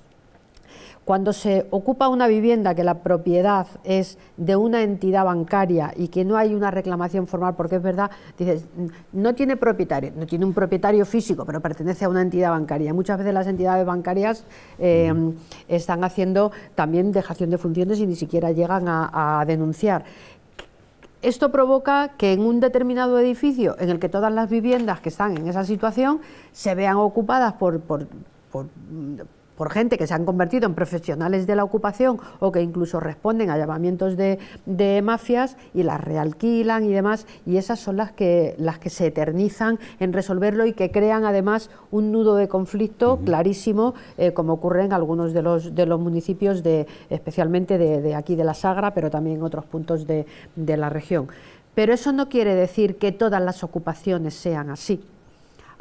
Cuando se ocupa una vivienda que la propiedad es de una entidad bancaria y que no hay una reclamación formal, porque es verdad, dices, no tiene propietario, no tiene un propietario físico, pero pertenece a una entidad bancaria. Muchas veces las entidades bancarias eh, mm. están haciendo también dejación de funciones y ni siquiera llegan a, denunciar. Esto provoca que en un determinado edificio, en el que todas las viviendas que están en esa situación se vean ocupadas por, por, por por gente que se han convertido en profesionales de la ocupación o que incluso responden a llamamientos de, mafias y las realquilan y demás, y esas son las que, las que se eternizan en resolverlo y que crean además un nudo de conflicto clarísimo, eh, como ocurre en algunos de los, municipios, de, especialmente de, aquí de la Sagra, pero también en otros puntos de, de la región. Pero eso no quiere decir que todas las ocupaciones sean así.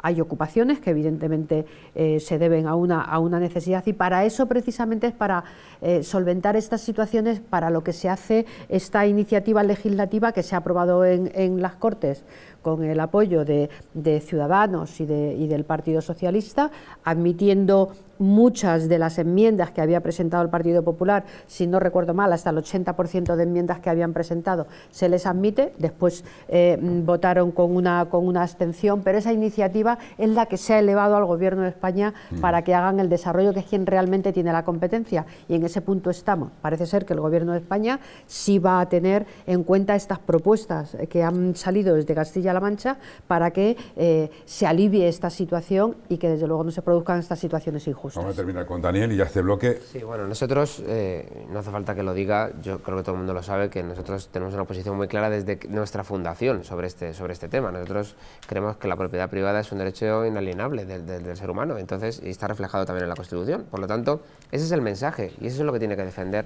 Hay ocupaciones que evidentemente eh, se deben a una, a una necesidad y para eso precisamente es para eh, solventar estas situaciones para lo que se hace esta iniciativa legislativa que se ha aprobado en, en las Cortes con el apoyo de, de Ciudadanos y, de, y del Partido Socialista, admitiendo muchas de las enmiendas que había presentado el Partido Popular, si no recuerdo mal, hasta el 80% de enmiendas que habían presentado se les admite, después eh, votaron con una, con una abstención, pero esa iniciativa es la que se ha elevado al Gobierno de España mm. para que hagan el desarrollo, que es quien realmente tiene la competencia, y en ese punto estamos. Parece ser que el Gobierno de España sí va a tener en cuenta estas propuestas que han salido desde Castilla-La Mancha para que eh, se alivie esta situación y que desde luego no se produzcan estas situaciones injustas. Vamos a terminar con Daniel y ya este bloque. Sí, bueno, nosotros, eh, no hace falta que lo diga, yo creo que todo el mundo lo sabe, que nosotros tenemos una posición muy clara desde nuestra fundación sobre este, sobre este tema. Nosotros creemos que la propiedad privada es un derecho inalienable del, del, ser humano, entonces, y está reflejado también en la Constitución. Por lo tanto, ese es el mensaje y eso es lo que tiene que defender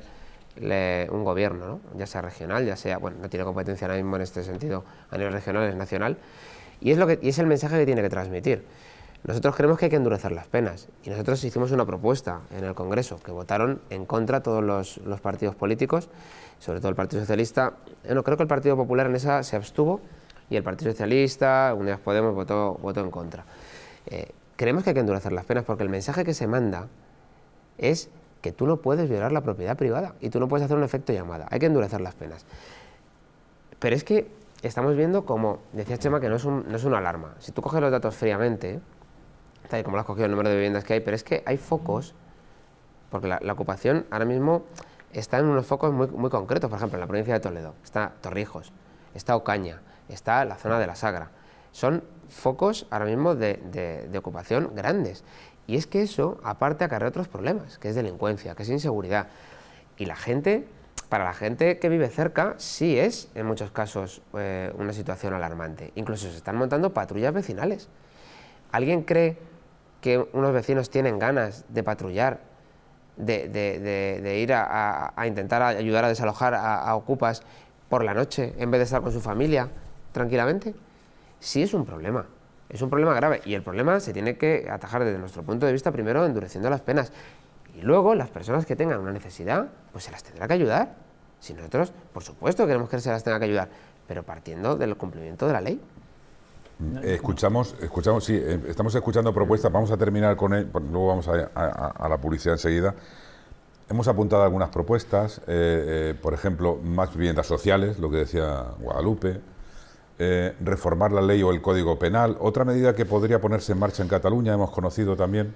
un gobierno, ¿no? ya sea regional, ya sea, bueno, no tiene competencia ahora mismo en este sentido a nivel regional, es nacional, y es, lo que, y es el mensaje que tiene que transmitir. Nosotros creemos que hay que endurecer las penas y nosotros hicimos una propuesta en el Congreso que votaron en contra todos los, partidos políticos, sobre todo el Partido Socialista. No, creo que el Partido Popular en esa se abstuvo y el Partido Socialista, Unidas Podemos, votó, en contra. Eh, creemos que hay que endurecer las penas porque el mensaje que se manda es que tú no puedes violar la propiedad privada y tú no puedes hacer un efecto llamada. Hay que endurecer las penas. Pero es que estamos viendo como, decía Chema, que no es, no es una alarma. Si tú coges los datos fríamente, como lo has cogido el número de viviendas que hay, pero es que hay focos, porque la, ocupación ahora mismo está en unos focos muy, concretos, por ejemplo, en la provincia de Toledo, está Torrijos, está Ocaña, está la zona de la Sagra. Son focos ahora mismo de, ocupación grandes. Y es que eso, aparte, acarrea otros problemas, que es delincuencia, que es inseguridad. Y la gente, para la gente que vive cerca, sí es, en muchos casos, eh, una situación alarmante. Incluso se están montando patrullas vecinales. ¿Alguien cree que unos vecinos tienen ganas de patrullar, de, ir a, intentar ayudar a desalojar a, a, ocupas por la noche, en vez de estar con su familia tranquilamente, sí es un problema. Es un problema grave y el problema se tiene que atajar desde nuestro punto de vista primero endureciendo las penas y luego las personas que tengan una necesidad pues se las tendrá que ayudar. Si nosotros, por supuesto, queremos que se las tenga que ayudar, pero partiendo del cumplimiento de la ley. Escuchamos, escuchamos, sí, eh, estamos escuchando propuestas, vamos a terminar con él, luego vamos a, la publicidad enseguida. Hemos apuntado algunas propuestas, eh, eh, por ejemplo, más viviendas sociales, lo que decía Guadalupe, reformar la ley o el código penal, otra medida que podría ponerse en marcha en Cataluña, hemos conocido también,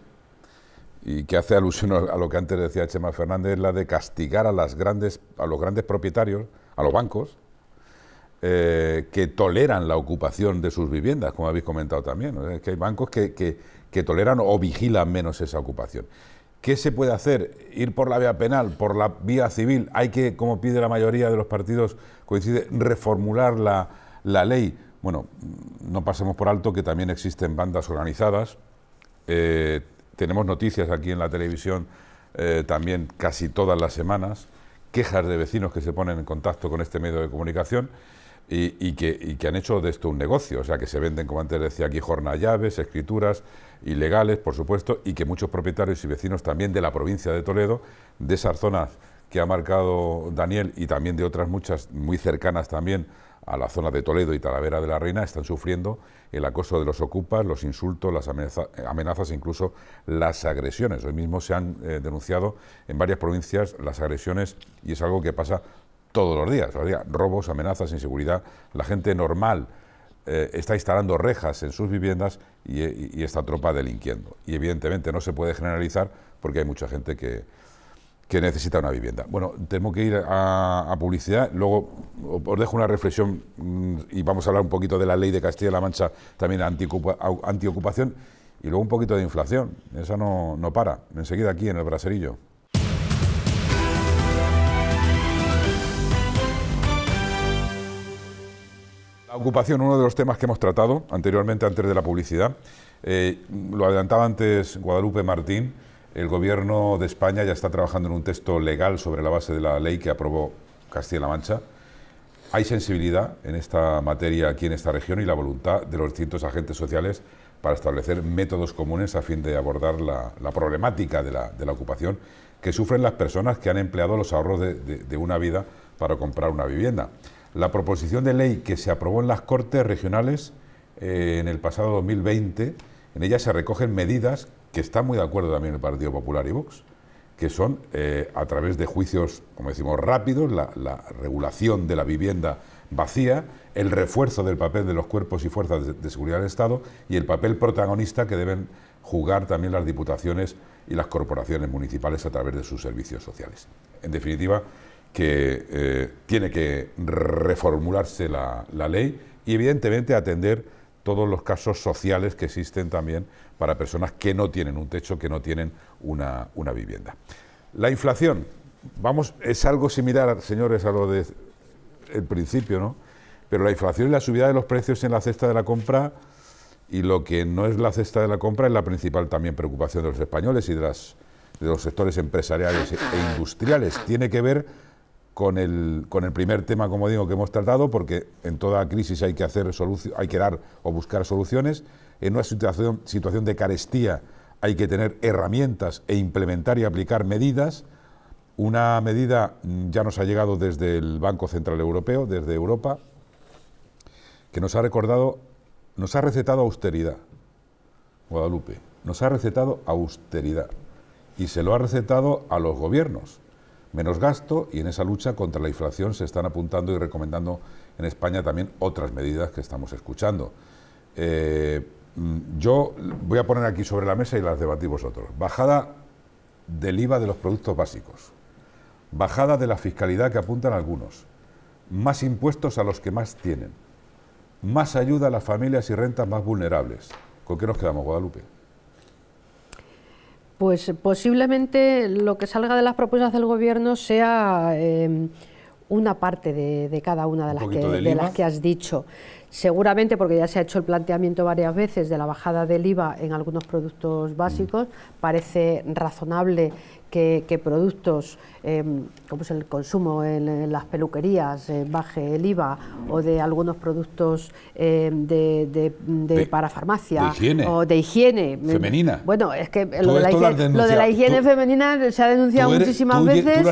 y que hace alusión a lo que antes decía Chema Fernández, la de castigar a, las grandes, a los grandes propietarios, a los bancos, eh, que toleran la ocupación de sus viviendas, como habéis comentado también. que hay bancos que, toleran o vigilan menos esa ocupación. ¿Qué se puede hacer? ¿Ir por la vía penal, por la vía civil? Hay que, como pide la mayoría de los partidos, coincide, reformular la, ley. Bueno, no pasemos por alto que también existen bandas organizadas. Eh, tenemos noticias aquí en la televisión eh, también casi todas las semanas, quejas de vecinos que se ponen en contacto con este medio de comunicación y, que, han hecho de esto un negocio, o sea, que se venden, como antes decía aquí, jornal llaves, escrituras ilegales, por supuesto, y que muchos propietarios y vecinos también de la provincia de Toledo, de esas zonas que ha marcado Daniel y también de otras muchas muy cercanas también a la zona de Toledo y Talavera de la Reina, están sufriendo el acoso de los ocupas, los insultos, las amenazas e incluso las agresiones. Hoy mismo se han eh, denunciado en varias provincias las agresiones y es algo que pasa todos los días. robos, amenazas, inseguridad. La gente normal eh, está instalando rejas en sus viviendas eh, y, esta tropa delinquiendo. Y evidentemente no se puede generalizar porque hay mucha gente que, que necesita una vivienda. Bueno, tengo que ir a, publicidad. Luego os dejo una reflexión mm, y vamos a hablar un poquito de la ley de Castilla-La Mancha, también anti antiocupación. Y luego un poquito de inflación. Esa no, no para. Enseguida aquí en el braserillo. La ocupación, uno de los temas que hemos tratado anteriormente, antes de la publicidad. Eh, lo adelantaba antes Guadalupe Martín. El Gobierno de España ya está trabajando en un texto legal sobre la base de la ley que aprobó Castilla-La Mancha. Hay sensibilidad en esta materia aquí en esta región y la voluntad de los distintos agentes sociales para establecer métodos comunes a fin de abordar la, problemática de la, ocupación que sufren las personas que han empleado los ahorros de una vida para comprar una vivienda. La proposición de ley que se aprobó en las Cortes Regionales eh, en el pasado 2020, en ella se recogen medidas que están muy de acuerdo también el Partido Popular y Vox, que son eh, a través de juicios, como decimos, rápidos, la, regulación de la vivienda vacía, el refuerzo del papel de los cuerpos y fuerzas de seguridad del Estado y el papel protagonista que deben jugar también las diputaciones y las corporaciones municipales a través de sus servicios sociales. En definitiva, que eh, tiene que reformularse la, ley y evidentemente atender todos los casos sociales que existen también para personas que no tienen un techo, que no tienen una, una vivienda. La inflación, vamos, es algo similar, señores, a lo del principio, ¿no? Pero la inflación y la subida de los precios en la cesta de la compra y lo que no es la cesta de la compra es la principal también preocupación de los españoles y de, de los sectores empresariales e industriales. Tiene que ver con el, con el primer tema, como digo, que hemos tratado, porque en toda crisis hay que, hacer hay que dar o buscar soluciones. En una situación, situación de carestía hay que tener herramientas e implementar y aplicar medidas. Una medida mm, ya nos ha llegado desde el Banco Central Europeo, desde Europa, que nos ha recordado, nos ha recetado austeridad. Guadalupe, nos ha recetado austeridad y se lo ha recetado a los gobiernos menos gasto y en esa lucha contra la inflación se están apuntando y recomendando en España también otras medidas que estamos escuchando. Eh, mm, yo voy a poner aquí sobre la mesa y las debatí vosotros. Bajada del IVA de los productos básicos, bajada de la fiscalidad que apuntan algunos, más impuestos a los que más tienen, más ayuda a las familias y rentas más vulnerables. ¿Con qué nos quedamos, Guadalupe? Pues eh, posiblemente lo que salga de las propuestas del gobierno sea em, una parte de, cada una de, las que, has dicho. Seguramente, porque ya se ha hecho el planteamiento varias veces de la bajada del IVA en algunos productos básicos, mm. parece razonable que productos Em, como es el consumo en, las peluquerías, eh, baje el IVA, o de algunos productos em, de, para farmacia, o de higiene. Femenina. Bueno, es que lo, de la, higiene, femenina se ha denunciado muchísimas veces.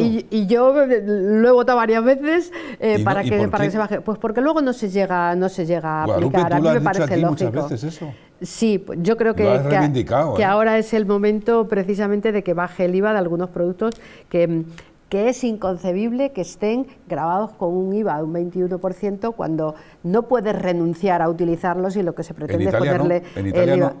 y, Y, yo lo he votado varias veces eh, para, que, para que se baje. Pues porque luego no se llega, no se llega a aplicar. a mí me parece lógico. Muchas veces Sí, yo creo que, que, que ¿eh? ahora es el momento precisamente de que baje el IVA de algunos productos productos que que es inconcebible que estén grabados con un IVA de un 21% cuando no puedes renunciar a utilizarlos y lo que se pretende es ponerle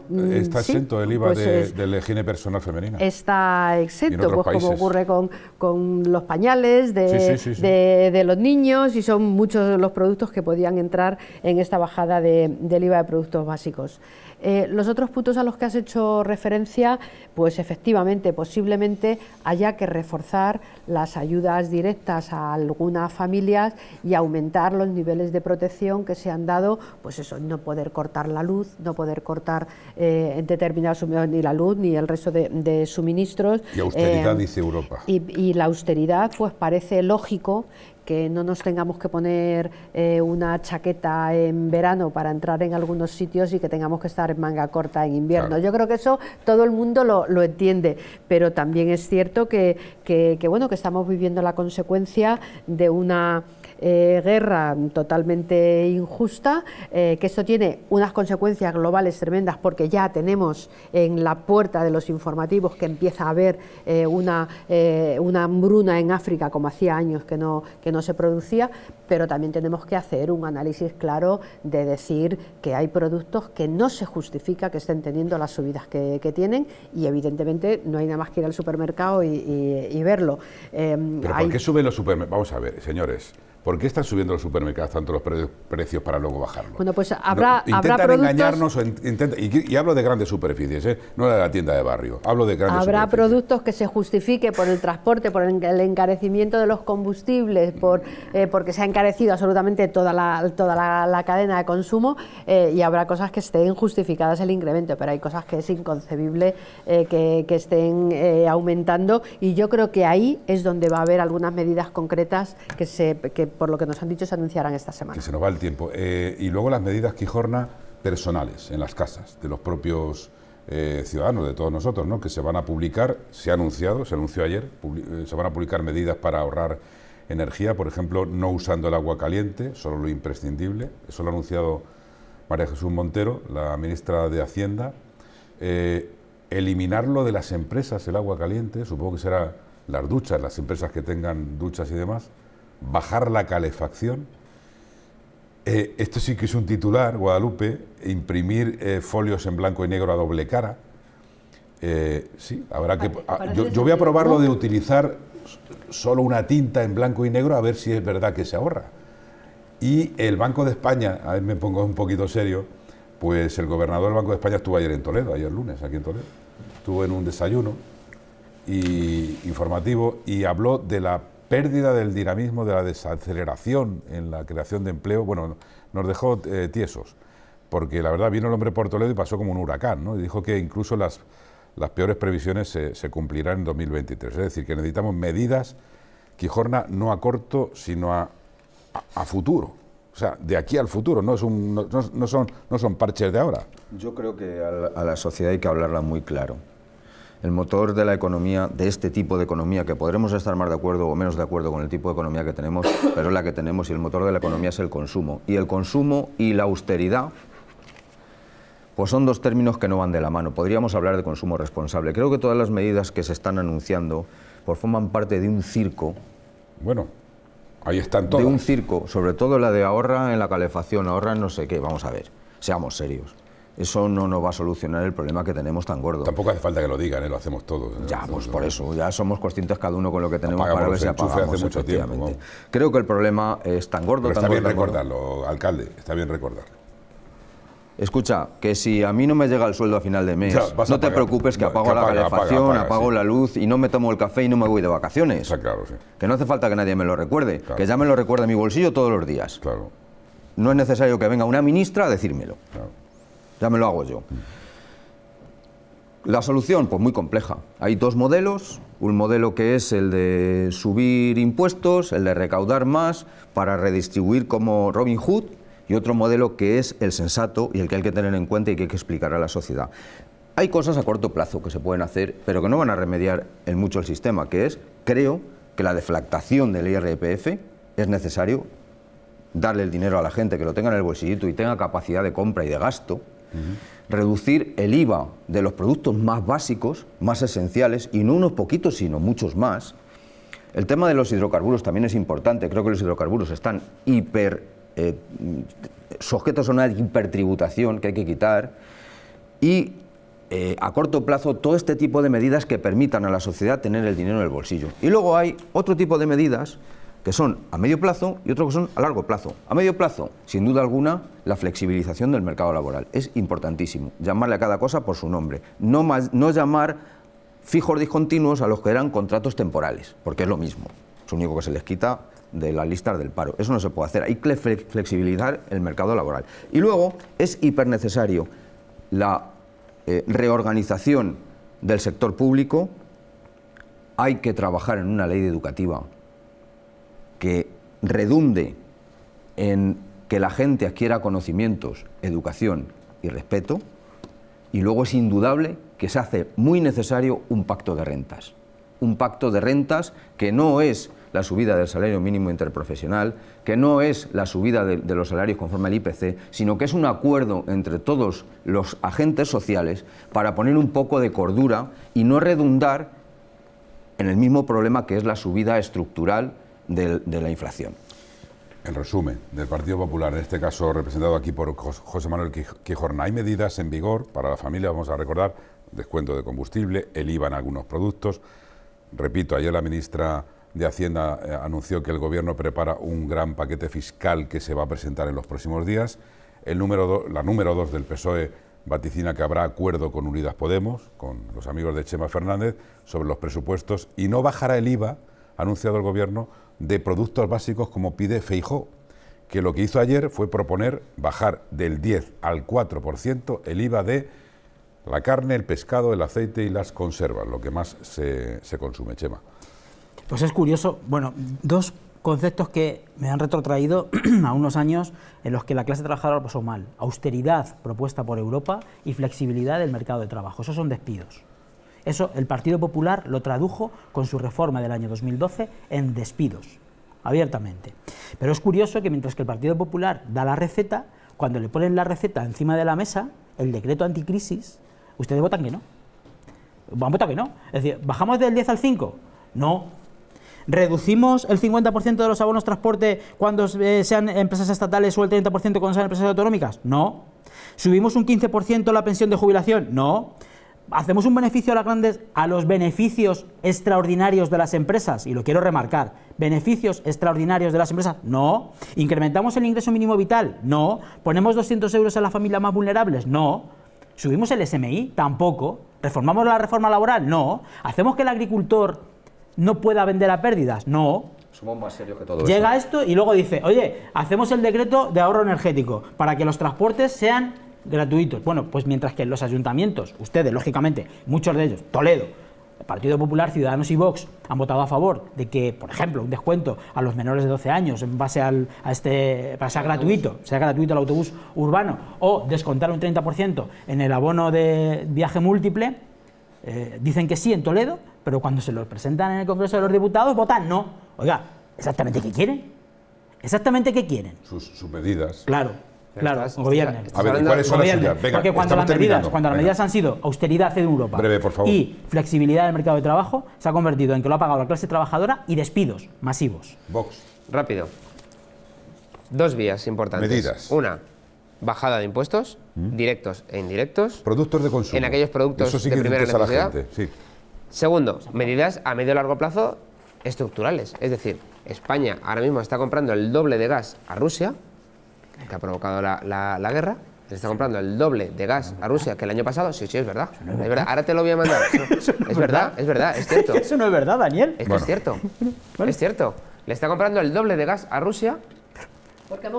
mm, está exento el IVA pues de, higiene personal femenina. Está exento, pues como ocurre con, con los pañales de, de, los niños y son muchos los productos que podían entrar en esta bajada del IVA de productos básicos. Eh, los otros puntos a los que has hecho referencia, pues efectivamente, posiblemente haya que reforzar las ayudas directas a algunas familias y aumentar los niveles de protección que se han dado, pues eso, no poder cortar la luz, no poder cortar eh, en determinados ni la luz ni el resto de, suministros. Y austeridad, eh, dice Europa. y la austeridad, pues parece lógico que no nos tengamos que poner eh, una chaqueta en verano para entrar en algunos sitios y que tengamos que estar en manga corta en invierno. Yo creo que eso todo el mundo lo, entiende, pero también es cierto que, bueno, que estamos viviendo la consecuencia de una eh, guerra totalmente injusta, eh, que esto tiene unas consecuencias globales tremendas porque ya tenemos en la puerta de los informativos que empieza a haber eh, una, una hambruna en África como hacía años que no, que no se producía, pero también tenemos que hacer un análisis claro de decir que hay productos que no se justifica que estén teniendo las subidas que, tienen y evidentemente no hay nada más que ir al supermercado y, verlo. Em, ¿Pero por qué suben los supermercados? Vamos a ver, señores. ¿Por qué están subiendo los supermercados tanto los precios para luego bajarlos? Bueno, pues habrá, engañarnos, o y, hablo de grandes superficies, ¿eh? no de la tienda de barrio, hablo de Habrá productos que se justifique por el transporte, por el encarecimiento de los combustibles, por, eh, porque se ha encarecido absolutamente toda la, toda la, cadena de consumo eh, y habrá cosas que estén justificadas el incremento, pero hay cosas que es inconcebible eh, que, que, estén aumentando y yo creo que ahí es donde va a haber algunas medidas concretas que se... Que por lo que nos han dicho, se anunciarán esta semana. Que se nos va el tiempo. Eh, y luego las medidas Quijorna personales en las casas, de los propios eh, ciudadanos, de todos nosotros, ¿no? que se van a publicar, se ha anunciado, se anunció ayer, eh, se van a publicar medidas para ahorrar energía, por ejemplo, no usando el agua caliente, solo lo imprescindible. Eso lo ha anunciado María Jesús Montero, la ministra de Hacienda. eliminarlo de las empresas, el agua caliente, supongo que será las duchas, las empresas que tengan duchas y demás bajar la calefacción. Eh, esto sí que es un titular, Guadalupe, imprimir eh, folios en blanco y negro a doble cara. Eh, sí, habrá que... Ah, yo, voy a probar lo de utilizar solo una tinta en blanco y negro a ver si es verdad que se ahorra. Y el Banco de España, a ver, me pongo un poquito serio, pues el gobernador del Banco de España estuvo ayer en Toledo, ayer lunes, aquí en Toledo. Estuvo en un desayuno informativo y habló de la pérdida del dinamismo, de la desaceleración en la creación de empleo, bueno, nos dejó eh, tiesos, porque la verdad vino el hombre por y pasó como un huracán, ¿no? Y dijo que incluso las, las peores previsiones se, cumplirán en 2023, es decir, que necesitamos medidas, Quijorna, no a corto, sino a, a, futuro. O sea, de aquí al futuro, no, es un, no, son, no son parches de ahora. Yo creo que a la sociedad hay que hablarla muy claro el motor de la economía, de este tipo de economía, que podremos estar más de acuerdo o menos de acuerdo con el tipo de economía que tenemos, pero es la que tenemos y el motor de la economía es el consumo. Y el consumo y la austeridad, pues son dos términos que no van de la mano. Podríamos hablar de consumo responsable. Creo que todas las medidas que se están anunciando pues forman parte de un circo. Bueno, ahí están todos. De un circo, sobre todo la de ahorra en la calefacción, ahorra en no sé qué, vamos a ver, seamos serios eso no nos va a solucionar el problema que tenemos tan gordo. Tampoco hace falta que lo digan, ¿eh? lo hacemos todos. ¿eh? Ya, pues por eso, ya somos conscientes cada uno con lo que tenemos para ver si apagamos. Hace mucho tiempo, Creo que el problema es tan gordo, también. está bien recordarlo, alcalde, está bien recordarlo. Escucha, que si a mí no me llega el sueldo a final de mes, no te preocupes que apago la calefacción, apago la luz y no me tomo el café y no me voy de vacaciones. claro, sí. Que no hace falta que nadie me lo recuerde, que ya me lo recuerda mi bolsillo todos los días. Claro. No es necesario que venga una ministra a decírmelo ya me lo hago yo. La solución, pues muy compleja. Hay dos modelos, un modelo que es el de subir impuestos, el de recaudar más para redistribuir como Robin Hood, y otro modelo que es el sensato y el que hay que tener en cuenta y que hay que explicar a la sociedad. Hay cosas a corto plazo que se pueden hacer, pero que no van a remediar en mucho el sistema, que es, creo, que la deflactación del IRPF es necesario darle el dinero a la gente, que lo tenga en el bolsillito y tenga capacidad de compra y de gasto, Reducir el IVA de los productos más básicos, más esenciales, y no unos poquitos, sino muchos más. El tema de los hidrocarburos también es importante. Creo que los hidrocarburos están hiper eh, sujetos a una hipertributación que hay que quitar. Y eh, a corto plazo todo este tipo de medidas que permitan a la sociedad tener el dinero en el bolsillo. Y luego hay otro tipo de medidas que son a medio plazo y otros que son a largo plazo. A medio plazo, sin duda alguna, la flexibilización del mercado laboral. Es importantísimo llamarle a cada cosa por su nombre. No, no llamar fijos discontinuos a los que eran contratos temporales, porque es lo mismo. Es lo único que se les quita de las listas del paro. Eso no se puede hacer. Hay que flexibilizar el mercado laboral. Y luego es hipernecesario la eh, reorganización del sector público. Hay que trabajar en una ley educativa que redunde en que la gente adquiera conocimientos, educación y respeto, y luego es indudable que se hace muy necesario un pacto de rentas. Un pacto de rentas que no es la subida del salario mínimo interprofesional, que no es la subida de, los salarios conforme al IPC, sino que es un acuerdo entre todos los agentes sociales para poner un poco de cordura y no redundar en el mismo problema que es la subida estructural de, la inflación. En resumen, del Partido Popular, en este caso representado aquí por José Manuel Quijorna, hay medidas en vigor para la familia, vamos a recordar, descuento de combustible, el IVA en algunos productos. Repito, ayer la ministra de Hacienda eh, anunció que el Gobierno prepara un gran paquete fiscal que se va a presentar en los próximos días. El número la número dos del PSOE vaticina que habrá acuerdo con Unidas Podemos, con los amigos de Chema Fernández, sobre los presupuestos y no bajará el IVA, anunciado el Gobierno, de productos básicos como pide Feijó, que lo que hizo ayer fue proponer bajar del 10 al 4% el IVA de la carne, el pescado, el aceite y las conservas, lo que más se, se consume, Chema. Pues es curioso, bueno, dos conceptos que me han retrotraído a unos años en los que la clase trabajadora lo pasó mal. Austeridad propuesta por Europa y flexibilidad del mercado de trabajo. Esos son despidos. Eso el Partido Popular lo tradujo con su reforma del año 2012 en despidos, abiertamente. Pero es curioso que mientras que el Partido Popular da la receta, cuando le ponen la receta encima de la mesa, el decreto anticrisis, ustedes votan que no. a votar que no. Es decir, ¿bajamos del 10 al 5? No. ¿Reducimos el 50% de los abonos transporte cuando eh, sean empresas estatales o el 30% cuando sean empresas autonómicas? No. ¿Subimos un 15% la pensión de jubilación? No hacemos un beneficio a, las grandes, a los beneficios extraordinarios de las empresas, y lo quiero remarcar, beneficios extraordinarios de las empresas, no. ¿Incrementamos el ingreso mínimo vital? No. ¿Ponemos 200 euros a las familias más vulnerables? No. ¿Subimos el SMI? Tampoco. ¿Reformamos la reforma laboral? No. ¿Hacemos que el agricultor no pueda vender a pérdidas? No. Llega esto y luego dice, oye, hacemos el decreto de ahorro energético para que los transportes sean gratuitos. Bueno, pues mientras que en los ayuntamientos, ustedes, lógicamente, muchos de ellos, Toledo, Partido Popular, Ciudadanos y Vox han votado a favor de que, por ejemplo, un descuento a los menores de 12 años en base al, a este, para gratuito, sea gratuito el autobús urbano, o descontar un 30% en el abono de viaje múltiple, eh, dicen que sí en Toledo, pero cuando se lo presentan en el Congreso de los Diputados votan no. Oiga, ¿exactamente qué quieren? ¿Exactamente qué quieren? Sus, sus medidas. Claro. Claro, a ver, ¿cuáles son las Porque cuando las, medidas, han sido austeridad en Europa y flexibilidad del mercado de trabajo, se ha convertido en que lo ha pagado la clase trabajadora y despidos masivos. Vox. Rápido. Dos vías importantes. Medidas. Una, bajada de impuestos, mm. directos e indirectos. Productos de consumo. En aquellos productos que de primera necesidad. Segundo, medidas a medio y largo plazo estructurales. Es decir, España ahora mismo está comprando el doble de gas a Rusia que ha provocado la, la, guerra, ...le está comprando el doble de gas a Rusia que el año pasado. Sí, sí, es verdad. es, verdad. Ahora te lo voy a mandar. es, verdad. es verdad, es cierto. Eso no es verdad, Daniel. Es es cierto. Es cierto. Le está comprando el doble de gas a Rusia y este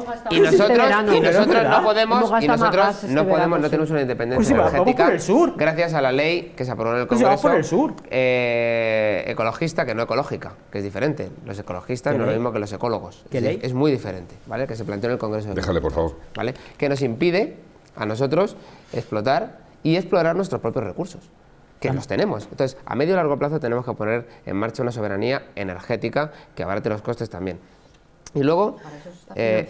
nosotros, y nosotros no podemos, y nosotros este no, podemos no tenemos una independencia pues energética sur. gracias a la ley que se aprobó en el pues Congreso sur. Eh, ecologista que no ecológica, que es diferente. Los ecologistas no es lo mismo que los ecólogos. es, muy diferente, ¿vale? Que se planteó en el Congreso. Déjale, por favor. ¿Vale? Que nos impide a nosotros explotar y explorar nuestros propios recursos que los tenemos. Entonces, a medio y largo plazo tenemos que poner en marcha una soberanía energética que abarate los costes también. Y luego... Eh,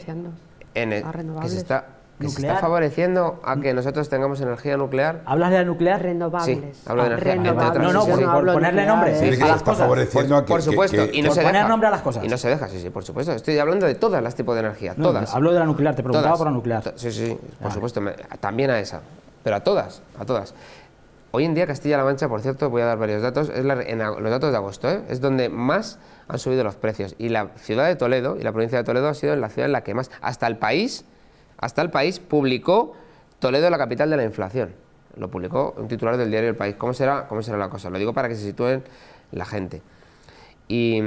que se está, que se está favoreciendo a mm. que nosotros tengamos energía nuclear. ¿Hablas de la nuclear? Renovables. Sí, hablo de energía. Renovables. No, no, por, ponerle nombre eh, sí, a las cosas. Por, supuesto. y no por se poner deja. nombre a las cosas. Y no se deja, sí, sí, por supuesto. Estoy hablando de todas las tipos de energía, todas. hablo de la nuclear, te preguntaba por la nuclear. Sí, sí, por supuesto, también a esa. Pero a todas, a todas. Hoy en día Castilla-La Mancha, por cierto, voy a dar varios datos, es la, los datos de agosto, ¿eh? es donde más han subido los precios. Y la ciudad de Toledo y la provincia de Toledo ha sido la ciudad en la que más, hasta el país, hasta el país publicó Toledo la capital de la inflación. Lo publicó un titular del diario El País. ¿Cómo será, cómo será la cosa? Lo digo para que se sitúen la gente. Y,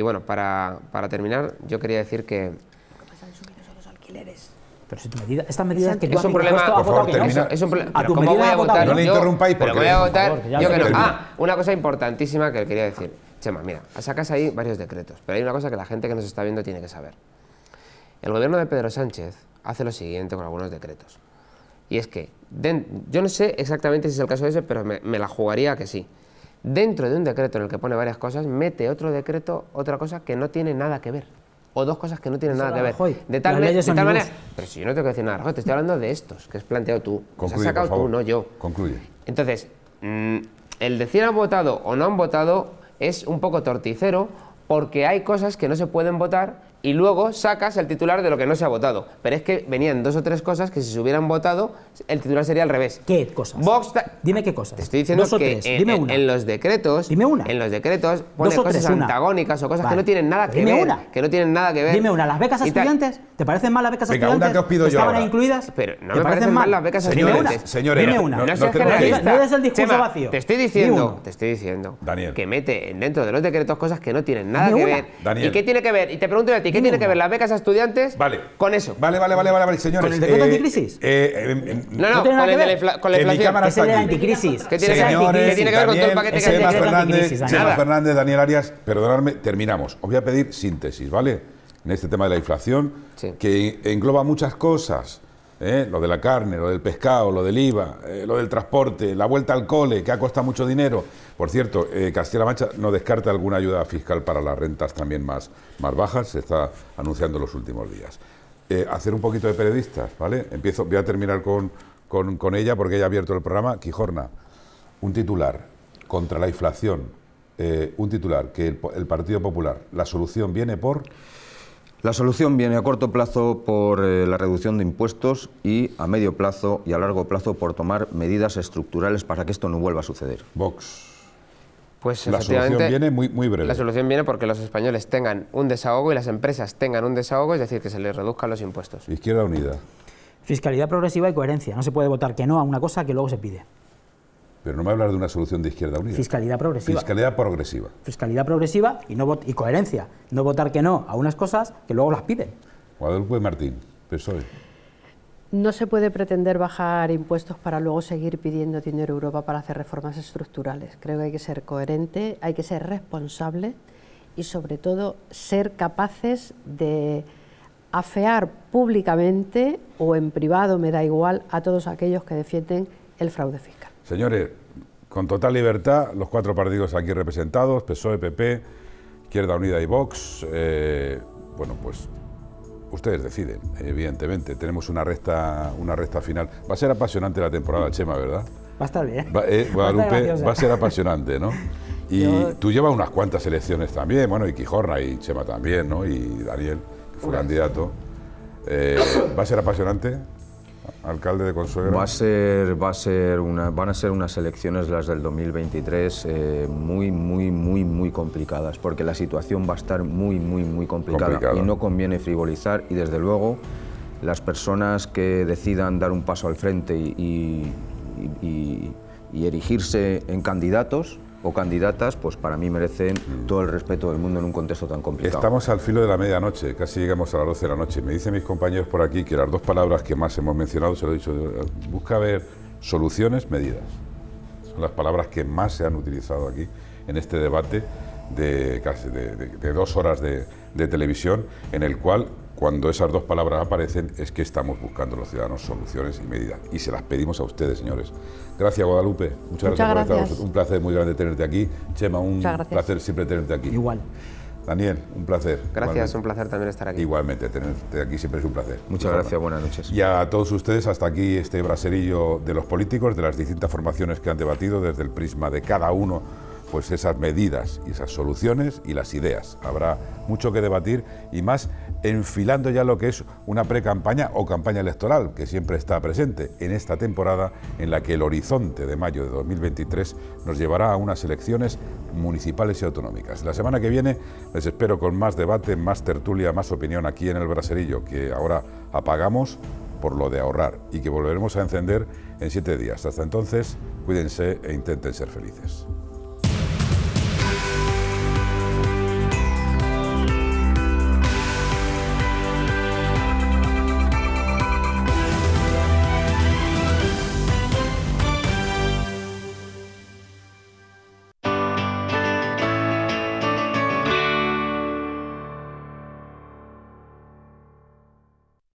bueno, para, para, terminar, yo quería decir que... ¿Qué pasa los alquileres? Pero si tu medida, esta medida es que un problema, es un problema. voy votar? No le interrumpáis porque... Pero voy a votar, Ah, una cosa importantísima que quería decir. Chema, mira, sacas ahí varios decretos, pero hay una cosa que la gente que nos está viendo tiene que saber. El gobierno de Pedro Sánchez hace lo siguiente con algunos decretos. Y es que, yo no sé exactamente si es el caso ese, pero me, la jugaría que sí. Dentro de un decreto en el que pone varias cosas, mete otro decreto, otra cosa que no tiene nada que ver o dos cosas que no tienen nada que ver. De tal, manera. Pero si yo no tengo que decir nada, te estoy hablando de estos que has planteado tú. Concluye, has sacado yo. Concluye. Entonces, mm, el decir han votado o no han votado es un poco torticero porque hay cosas que no se pueden votar y luego sacas el titular de lo que no se ha votado. Pero es que venían dos o tres cosas que si se hubieran votado, el titular sería al revés. ¿Qué cosas? Vox Dime qué cosas. Te estoy diciendo que En, los decretos, dime una. en los decretos pone cosas antagónicas o cosas que no tienen nada que ver, una. que no tienen nada que ver. Dime una, las becas a estudiantes, ¿te parecen mal las becas a estudiantes? que os pido yo ahora. incluidas. Pero no me parecen mal las becas a estudiantes. Señores, dime una. No, no, el discurso vacío. Te estoy diciendo, te estoy diciendo que mete dentro de los decretos cosas que no tienen nada que ver. ¿Y qué tiene que ver? Y te pregunto a ti qué tiene que ver las becas a estudiantes vale. con eso? Vale, vale, vale, vale, señores. ¿Con el decreto eh, anticrisis? Eh, eh, em, em, no, no, con, la, inflación. ¿Qué anticrisis? ¿Qué tiene, señores, que ver con todo el paquete que hay? Fernández, Fernández, Fernández, Daniel Arias, perdonadme, terminamos. Os voy a pedir síntesis, ¿vale? En este tema de la inflación, que engloba muchas cosas ¿eh? lo de la carne, lo del pescado, lo del IVA, eh, lo del transporte, la vuelta al cole, que ha costado mucho dinero. Por cierto, eh, Castilla-La Mancha no descarta alguna ayuda fiscal para las rentas también más, más bajas, se está anunciando en los últimos días. hacer un poquito de periodistas, ¿vale? Empiezo, voy a terminar con, ella porque ella ha abierto el programa. Quijorna, un titular contra la inflación, un titular, que el, Partido Popular, la solución viene por... La solución viene a corto plazo por eh, la reducción de impuestos y a medio plazo y a largo plazo por tomar medidas estructurales para que esto no vuelva a suceder. Vox. Pues la solución viene muy breve. La solución viene porque los españoles tengan un desahogo y las empresas tengan un desahogo, es decir, que se les reduzcan los impuestos. Izquierda Unida. Fiscalidad progresiva y coherencia. No se puede votar que no a una cosa que luego se pide. Pero no me hablar de una solución de Izquierda Unida. Fiscalidad progresiva. Fiscalidad progresiva. Fiscalidad progresiva y, no y coherencia. No votar que no a unas cosas que luego las piden. Guadalupe Martín, PSOE. No se puede pretender bajar impuestos para luego seguir pidiendo dinero a Europa para hacer reformas estructurales. Creo que hay que ser coherente, hay que ser responsable y sobre todo ser capaces de afear públicamente o en privado, me da igual, a todos aquellos que defienden el fraude fiscal. Señores, con total libertad, los cuatro partidos aquí representados, PSOE, PP, Izquierda Unida y Vox, eh, bueno, pues ustedes deciden, evidentemente. Tenemos una recta, una recta final. Va a ser apasionante la temporada, Chema, ¿verdad? Va a estar bien. Va, eh, Guadalupe, va, a, ser apasionante, ¿no? Y tú llevas unas cuantas elecciones también, bueno, y Quijorna y Chema también, ¿no? Y Daniel, que fue candidato. Eh, ¿Va a ser apasionante? alcalde de Consuegra. Va a ser, va a ser una, van a ser unas elecciones las del 2023 eh, muy, muy, muy, muy complicadas, porque la situación va a estar muy, muy, muy complicada, y no conviene frivolizar y desde luego las personas que decidan dar un paso al frente y, y erigirse en candidatos o candidatas, pues para mí merecen mm. todo el respeto del mundo en un contexto tan complicado. Estamos al filo de la medianoche, casi llegamos a las 12 de la noche. Me dicen mis compañeros por aquí que las dos palabras que más hemos mencionado, se lo he dicho, busca ver soluciones, medidas. Son las palabras que más se han utilizado aquí en este debate de, casi de, dos horas de televisión, en el cual cuando esas dos palabras aparecen es que estamos buscando los ciudadanos soluciones y medidas y se las pedimos a ustedes, señores. Gracias, Guadalupe. Muchas, gracias, por estar Un placer muy grande tenerte aquí. Chema, un placer siempre tenerte aquí. Igual. Daniel, un placer. Gracias, un placer también estar aquí. Igualmente, tenerte aquí siempre es un placer. Muchas, gracias, buenas noches. Y a todos ustedes, hasta aquí este braserillo de los políticos, de las distintas formaciones que han debatido desde el prisma de cada uno pues esas medidas y esas soluciones y las ideas. Habrá mucho que debatir y más enfilando ya lo que es una precampaña o campaña electoral que siempre está presente en esta temporada en la que el horizonte de mayo de 2023 nos llevará a unas elecciones municipales y autonómicas. La semana que viene les espero con más debate, más tertulia, más opinión aquí en el Braserillo que ahora apagamos por lo de ahorrar y que volveremos a encender en siete días. Hasta entonces, cuídense e intenten ser felices.